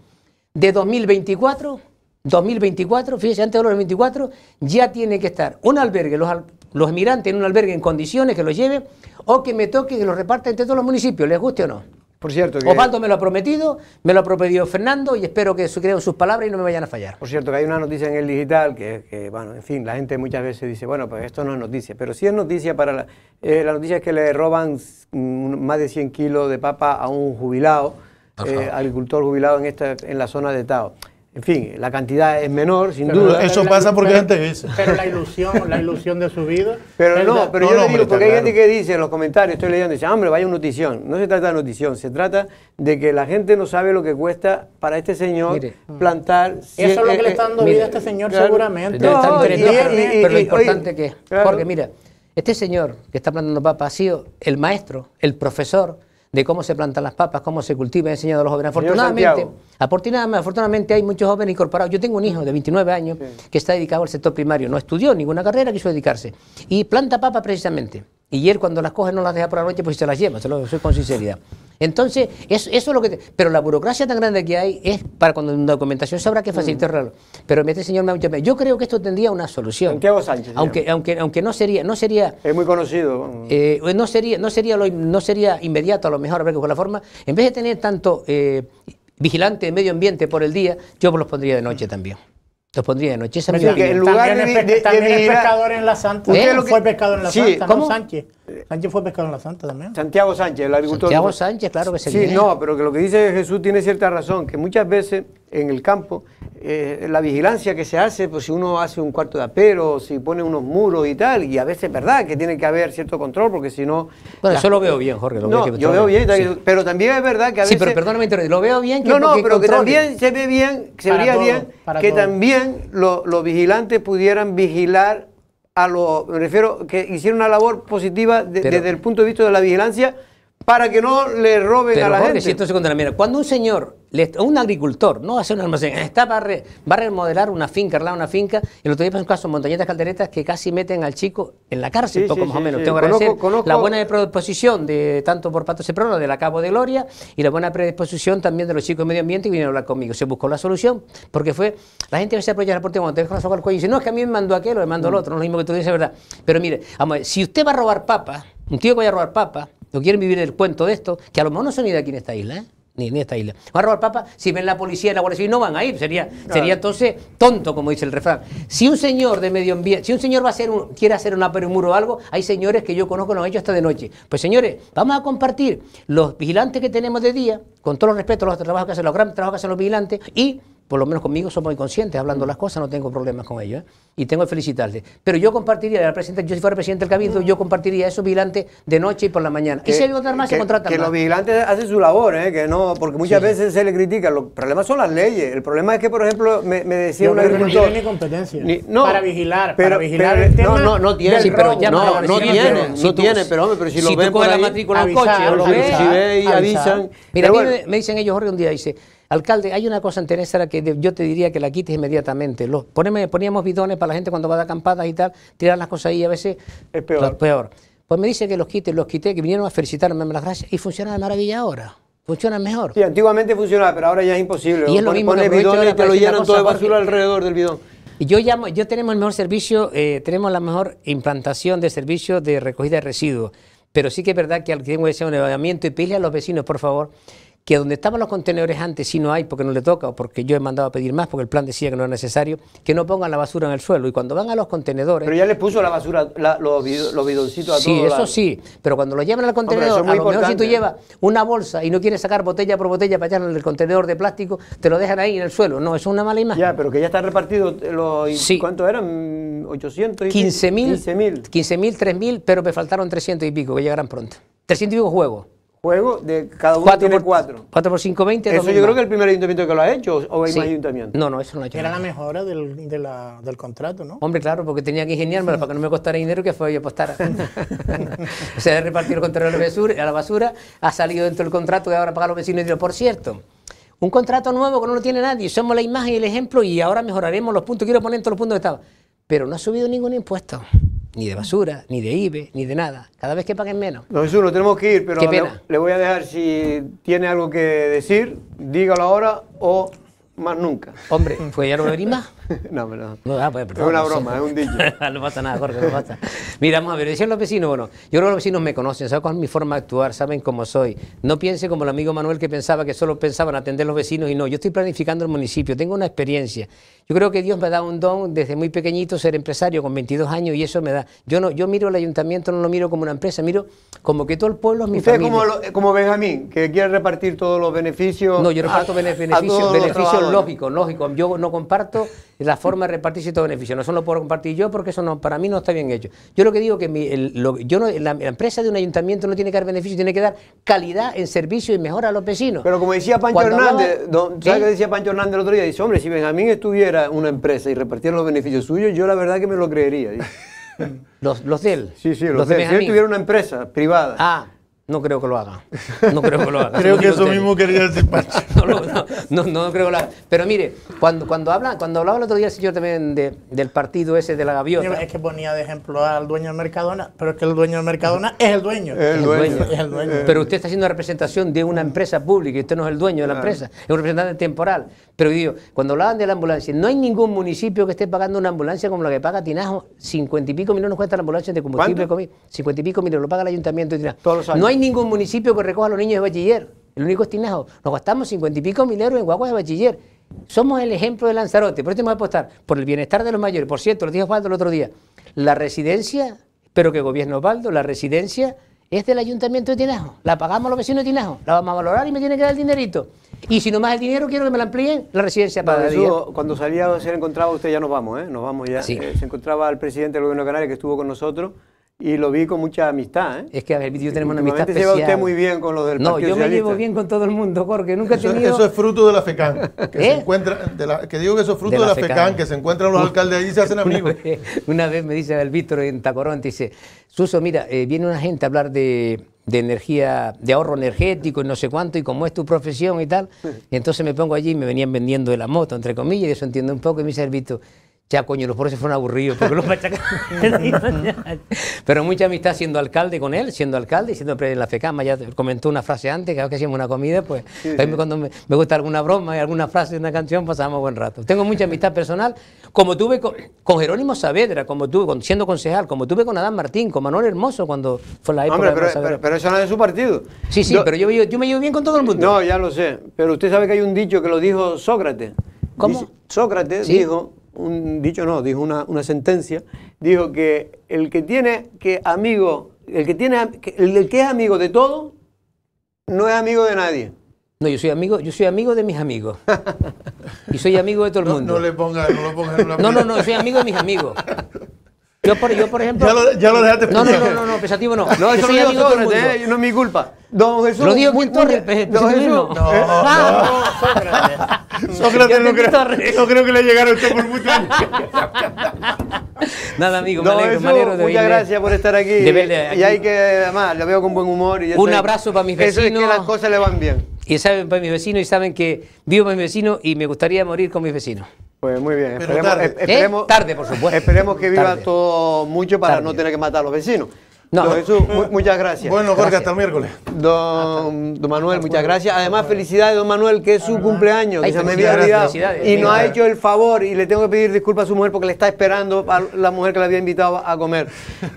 de 2024, 2024, fíjense, antes de Dolores 2024, ya tiene que estar un albergue, los, los en un albergue en condiciones que lo lleve, o que me toque que lo reparta entre todos los municipios, les guste o no. Por cierto que... Osvaldo me lo ha prometido, me lo ha prometido Fernando y espero que su, sus palabras y no me vayan a fallar. Por cierto que hay una noticia en el digital que, bueno, en fin, la gente muchas veces dice, bueno, pues esto no es noticia, pero sí es noticia para... La, eh, la noticia es que le roban más de 100 kilos de papa a un jubilado, eh, agricultor jubilado en, esta, en la zona de Tao. En fin, la cantidad es menor, sin duda. Eso pasa porque la gente dice. Pero la ilusión, la ilusión de su vida. Pero no, pero yo digo, porque hay gente que dice en los comentarios, estoy leyendo, dice, ah, hombre, vaya notición. No se trata de notición, se trata de que la gente no sabe lo que cuesta para este señor plantar. Eso es lo que le eh, está dando eh, vida a este señor seguramente. pero, lo importante que es, porque mira, este señor que está plantando papa ha sido el maestro, el profesor, de cómo se plantan las papas, cómo se cultiva, he enseñado a los jóvenes. Afortunadamente, afortunadamente, afortunadamente hay muchos jóvenes incorporados. Yo tengo un hijo de 29 años que está dedicado al sector primario, no estudió ninguna carrera, quiso dedicarse. Y planta papa precisamente. Y él cuando las coge no las deja por la noche, pues se las lleva, se lo soy con sinceridad. Entonces, eso, es lo que... pero la burocracia tan grande que hay es para cuando una documentación sabrá que facilitarlo. Mm. Pero este señor me ha yo creo que esto tendría una solución. Sánchez. Aunque, aunque, aunque no sería, no sería... Es muy conocido. no, eh, sería, no, sería no sería inmediato a lo mejor, a ver con la forma. En vez de tener tanto eh, vigilante de medio ambiente por el día, yo los pondría de noche también. Los pondría de noche. Esa es mi lugar también de, es, pescador en la Santa. ¿Eh? Fue pescador en la Santa, ¿cómo? no Sánchez. Sánchez fue pescado en la Santa también. Santiago Sánchez, el agricultor. Santiago Sánchez, claro que Sí, no, pero que lo que dice Jesús tiene cierta razón, que muchas veces en el campo eh, la vigilancia que se hace, pues si uno hace un cuarto de apero, si pone unos muros y tal, y a veces es verdad que tiene que haber cierto control, porque si no... Bueno, eso lo veo bien, Jorge. Lo yo veo bien, pero también es verdad que a veces... Sí, pero perdóname, lo veo bien que No, no, pero que también se ve bien, se vería bien, que también los vigilantes pudieran vigilar a lo, me refiero, que hicieron una labor positiva desde el punto de vista de la vigilancia para que no le roben a la gente. mira, cuando un señor un agricultor, no hacer un almacén, está va a remodelar una finca, arreglar una finca, y el otro día pasó un caso en Montañetas Calderetas que casi meten al chico en la cárcel, poco más o menos. Tengo que agradecer la buena predisposición de tanto por Pato Seprono, de la Cabo de Gloria, y la buena predisposición también de los chicos de medio ambiente que vinieron a hablar conmigo. Se buscó la solución, porque fue, la gente a veces el reporte cuando te dejó la soga al cuello y dice, no, es que a mí me mandó aquel me mandó el mm. otro, no lo mismo que tú dices, ¿verdad? Pero mire, si usted va a robar papa un tío que vaya a robar papa no quieren vivir el cuento de esto, que a lo mejor no son ni aquí en esta isla, ¿eh? ni, esta isla. ¿Va a robar papa? Si ven la policía en la Guardia no van a ir, sería, sería entonces tonto, como dice el refrán. Si un señor de medio ambiente, si un señor va a hacer un, quiere hacer una, un muro o algo, hay señores que yo conozco, lo han hecho hasta de noche. Pues señores, vamos a compartir los vigilantes que tenemos de día, con todo el respeto a los trabajos que hacen, los grandes trabajos que hacen los vigilantes, y por lo menos conmigo somos muy conscientes hablando mm. las cosas, no tengo problemas con ellos. ¿eh? Y tengo que felicitarles. Pero yo compartiría, yo si fuera presidente del Cabildo, mm. yo compartiría esos vigilantes de noche y por la mañana. y si hay que más, se contratan. Que los vigilantes hacen su labor, ¿eh? que no, porque muchas veces se le critica. Los problemas son las leyes. El problema es que, por ejemplo, me, decía un agricultor. No tiene competencia para vigilar, para vigilar el tema. No, no, no tiene. pero ya no, no tiene, no tiene, pero hombre, pero si, lo ven por la matrícula lo y avisan. Mira, a mí me, me dicen ellos, Jorge, un día dice Alcalde, hay una cosa en que yo te diría que la quites inmediatamente. Los, poníamos bidones para la gente cuando va de acampadas y tal, tirar las cosas ahí y a veces es peor. Pues me dice que los quites los quité, que vinieron a felicitarme, me las gracias, y funciona de maravilla ahora funciona mejor. Sí, antiguamente funcionaba, pero ahora ya es imposible. Y es lo mismo Pones bidones y te lo llenan todo de basura alrededor del bidón. Y Yo llamo, yo tenemos el mejor servicio, eh, tenemos la mejor implantación de servicio de recogida de residuos. Pero sí que es verdad que al que tengo un elevamiento y pile a los vecinos, por favor, que donde estaban los contenedores antes, si no hay porque no le toca o porque yo he mandado a pedir más porque el plan decía que no era necesario, que no pongan la basura en el suelo. Y cuando van a los contenedores. Pero ya les puso la basura, los, bidoncitos a todos. Sí, eso sí. Pero cuando lo llevan al contenedor, a lo mejor si tú llevas una bolsa y no quieres sacar botella por botella para echarla en el contenedor de plástico, te lo dejan ahí en el suelo. No, es una mala imagen. Ya, pero que ya está repartido. Eh, los, sí. ¿Cuántos eran? 800 y 15.000. 15.000. 3.000, pero me faltaron 300 y pico, que llegarán pronto. 300 y pico juego juego de cada uno cuatro tiene por, cuatro. Cuatro por cinco, veinte. Eso yo creo que el primer ayuntamiento que lo ha hecho, o hay más ayuntamientos. No, no, eso no lo ha hecho. Era la mejora del, contrato, ¿no? Hombre, claro, porque tenía que ingeniármelo para que no me costara dinero que fue yo apostara. Se ha repartido el contrato a la, basura, ha salido dentro del contrato y ahora paga los vecinos y digo, por cierto. Un contrato nuevo que no lo tiene nadie, somos la imagen y el ejemplo y ahora mejoraremos los puntos, quiero poner todos los puntos que estaba. Pero no ha subido ningún impuesto ni de basura, ni de IBE, ni de nada. Cada vez que paguen menos. No, tenemos que ir, pero le, voy a dejar si tiene algo que decir, dígalo ahora o más nunca. Hombre, fue ya no brima no, no. Ah, pues, no es una broma, es un dicho. no pasa nada, Jorge, no pasa. Mira, vamos a ver, decían los vecinos, bueno, yo creo que los vecinos me conocen, saben cuál es mi forma de actuar, saben cómo soy. No piense como el amigo Manuel que pensaba que solo pensaban atender a los vecinos y no, yo estoy planificando el municipio, tengo una experiencia. Yo creo que Dios me da un don desde muy pequeñito ser empresario con 22 años y eso me da. Yo no, yo miro el ayuntamiento, no lo miro como una empresa, miro como que todo el pueblo es mi familia. Usted como, como Benjamín, que quiere repartir todos los beneficios. No, yo reparto beneficios, beneficios lógicos, lógicos. Yo no comparto la forma de repartir ciertos beneficios. No solo puedo compartir yo porque eso no, para mí no está bien hecho. Yo lo que digo es que yo la, empresa de un ayuntamiento no tiene que dar beneficio, tiene que dar calidad en servicio y mejora a los vecinos. Pero como decía Pancho Hernández, ¿sabes ¿Eh? qué decía Pancho Hernández el otro día? Dice, hombre, si Benjamín estuviera una empresa y repartiera los beneficios suyos, yo la verdad que me lo creería. los, los de él. Sí, sí, los, de él. Si él tuviera una empresa privada. Ah no creo que lo haga. No creo que lo haga. creo que eso mismo quería decir Pacho. no, no, no, creo que lo haga. Pero mire, cuando, cuando, habla, cuando hablaba el otro día el señor también del partido ese de la gaviota. Es que ponía de ejemplo al dueño de Mercadona, pero que el dueño del Mercadona es el dueño. el dueño. Pero usted está haciendo representación de una empresa pública y usted no es el dueño de la empresa. Es un representante temporal. Pero digo, cuando hablaban de la ambulancia, no hay ningún municipio que esté pagando una ambulancia como la que paga Tinajo. Cincuenta y pico millones cuesta la ambulancia de combustible. Cincuenta y pico millones lo paga el ayuntamiento de Tinajo. No hay ningún municipio que recoja a los niños de bachiller. El único es Tinajo. Nos gastamos cincuenta y pico mil euros en guaguas de bachiller. Somos el ejemplo de Lanzarote. Por eso tenemos que apostar por el bienestar de los mayores. Por cierto, lo dijo Osvaldo el otro día. La residencia, pero que gobierno Osvaldo, la residencia es del ayuntamiento de Tinajo, la pagamos los vecinos de Tinajo, la vamos a valorar y me tiene que dar el dinerito. Y si no más el dinero, quiero que me la amplíen la residencia para Cuando salía, se encontraba, usted ya nos vamos, ¿eh? Nos vamos ya. Eh, se encontraba el presidente del gobierno de Canarias que estuvo con nosotros y lo vi con mucha amistad. ¿eh? Es que a ver, yo tenemos una amistad especial. muy bien con No, yo me llevo bien con todo el mundo, Jorge. Nunca eso, he tenido... eso es fruto de la FECAN. Que, se ¿Eh? digo que eso es fruto de la, FECAN, que se encuentran los alcaldes y se hacen amigos. Una vez, me dice el Víctor en Tacoronte, dice, Suso, mira, eh, viene una gente a hablar de, de energía, de ahorro energético y no sé cuánto, y cómo es tu profesión y tal, y entonces me pongo allí y me venían vendiendo de la moto, entre comillas, y eso entiendo un poco, y me dice, ya, coño, los pobres se fueron aburridos Pero mucha amistad siendo alcalde con él, siendo alcalde, siendo en la FECAMA. Ya comentó una frase antes, que ahora que hacíamos una comida, pues cuando me, gusta alguna broma y alguna frase de una canción, pasamos buen rato. Tengo mucha amistad personal, como tuve con, Jerónimo Saavedra, como tuve siendo concejal, como tuve con Adán Martín, con Manuel Hermoso cuando fue la época Hombre, pero, de pero, pero, eso no es de su partido. Sí, sí, pero yo, me llevo bien con todo el mundo. No, ya lo sé. Pero usted sabe que hay un dicho que lo dijo Sócrates. ¿Cómo? Sócrates dijo un dicho no, dijo una, sentencia, dijo que el que tiene que amigo, el que tiene el que es amigo de todo, no es amigo de nadie. No, yo soy amigo, yo soy amigo de mis amigos. y soy amigo de todo el mundo. No, le ponga, no lo ponga en una No, no, no, soy amigo de mis amigos. Yo por, yo, por ejemplo. Ya lo, ya lo dejaste no, no, no, no, no, pensativo no. No, eso lo digo eh, no es mi culpa. Don Jesús. Lo digo muy, Torres, don Jesús. No, eh, no, no, Sócrates. Sócrates no creo. No creo que le llegara usted por mucho. Nada, amigo, me alegro, me alegro Muchas gracias por estar aquí. Y hay que, además, lo veo con buen humor. Y Un abrazo para mis vecinos. Eso es que las cosas le van bien. Y saben para mis vecinos y saben que vivo para mis vecinos y me gustaría morir con mis vecinos. Pues muy bien, esperemos, por supuesto. Esperemos que viva todo mucho para no tener que matar a los vecinos. No. Eh, Jesús, muchas gracias. Bueno, Jorge, hasta el miércoles. Don, don Manuel, muchas gracias. Además, felicidades, don Manuel, que es su cumpleaños, que se me Y nos ha hecho el favor, y le tengo que pedir disculpas a su mujer porque le está esperando a la mujer que la había invitado a comer.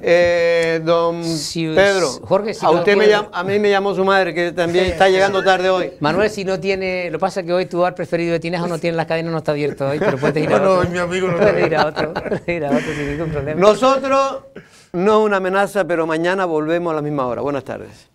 Eh, don Pedro, Jorge, a, usted me a mí me llamó su madre, que también está llegando tarde hoy. Manuel, si no tiene, lo pasa que hoy tu bar preferido de o no tiene las cadenas, no está abierto hoy, pero puedes ir a otro. no, mi amigo no ir a otro, ir a otro sin ningún problema. Nosotros... No una amenaza, pero mañana volvemos a la misma hora. Buenas tardes.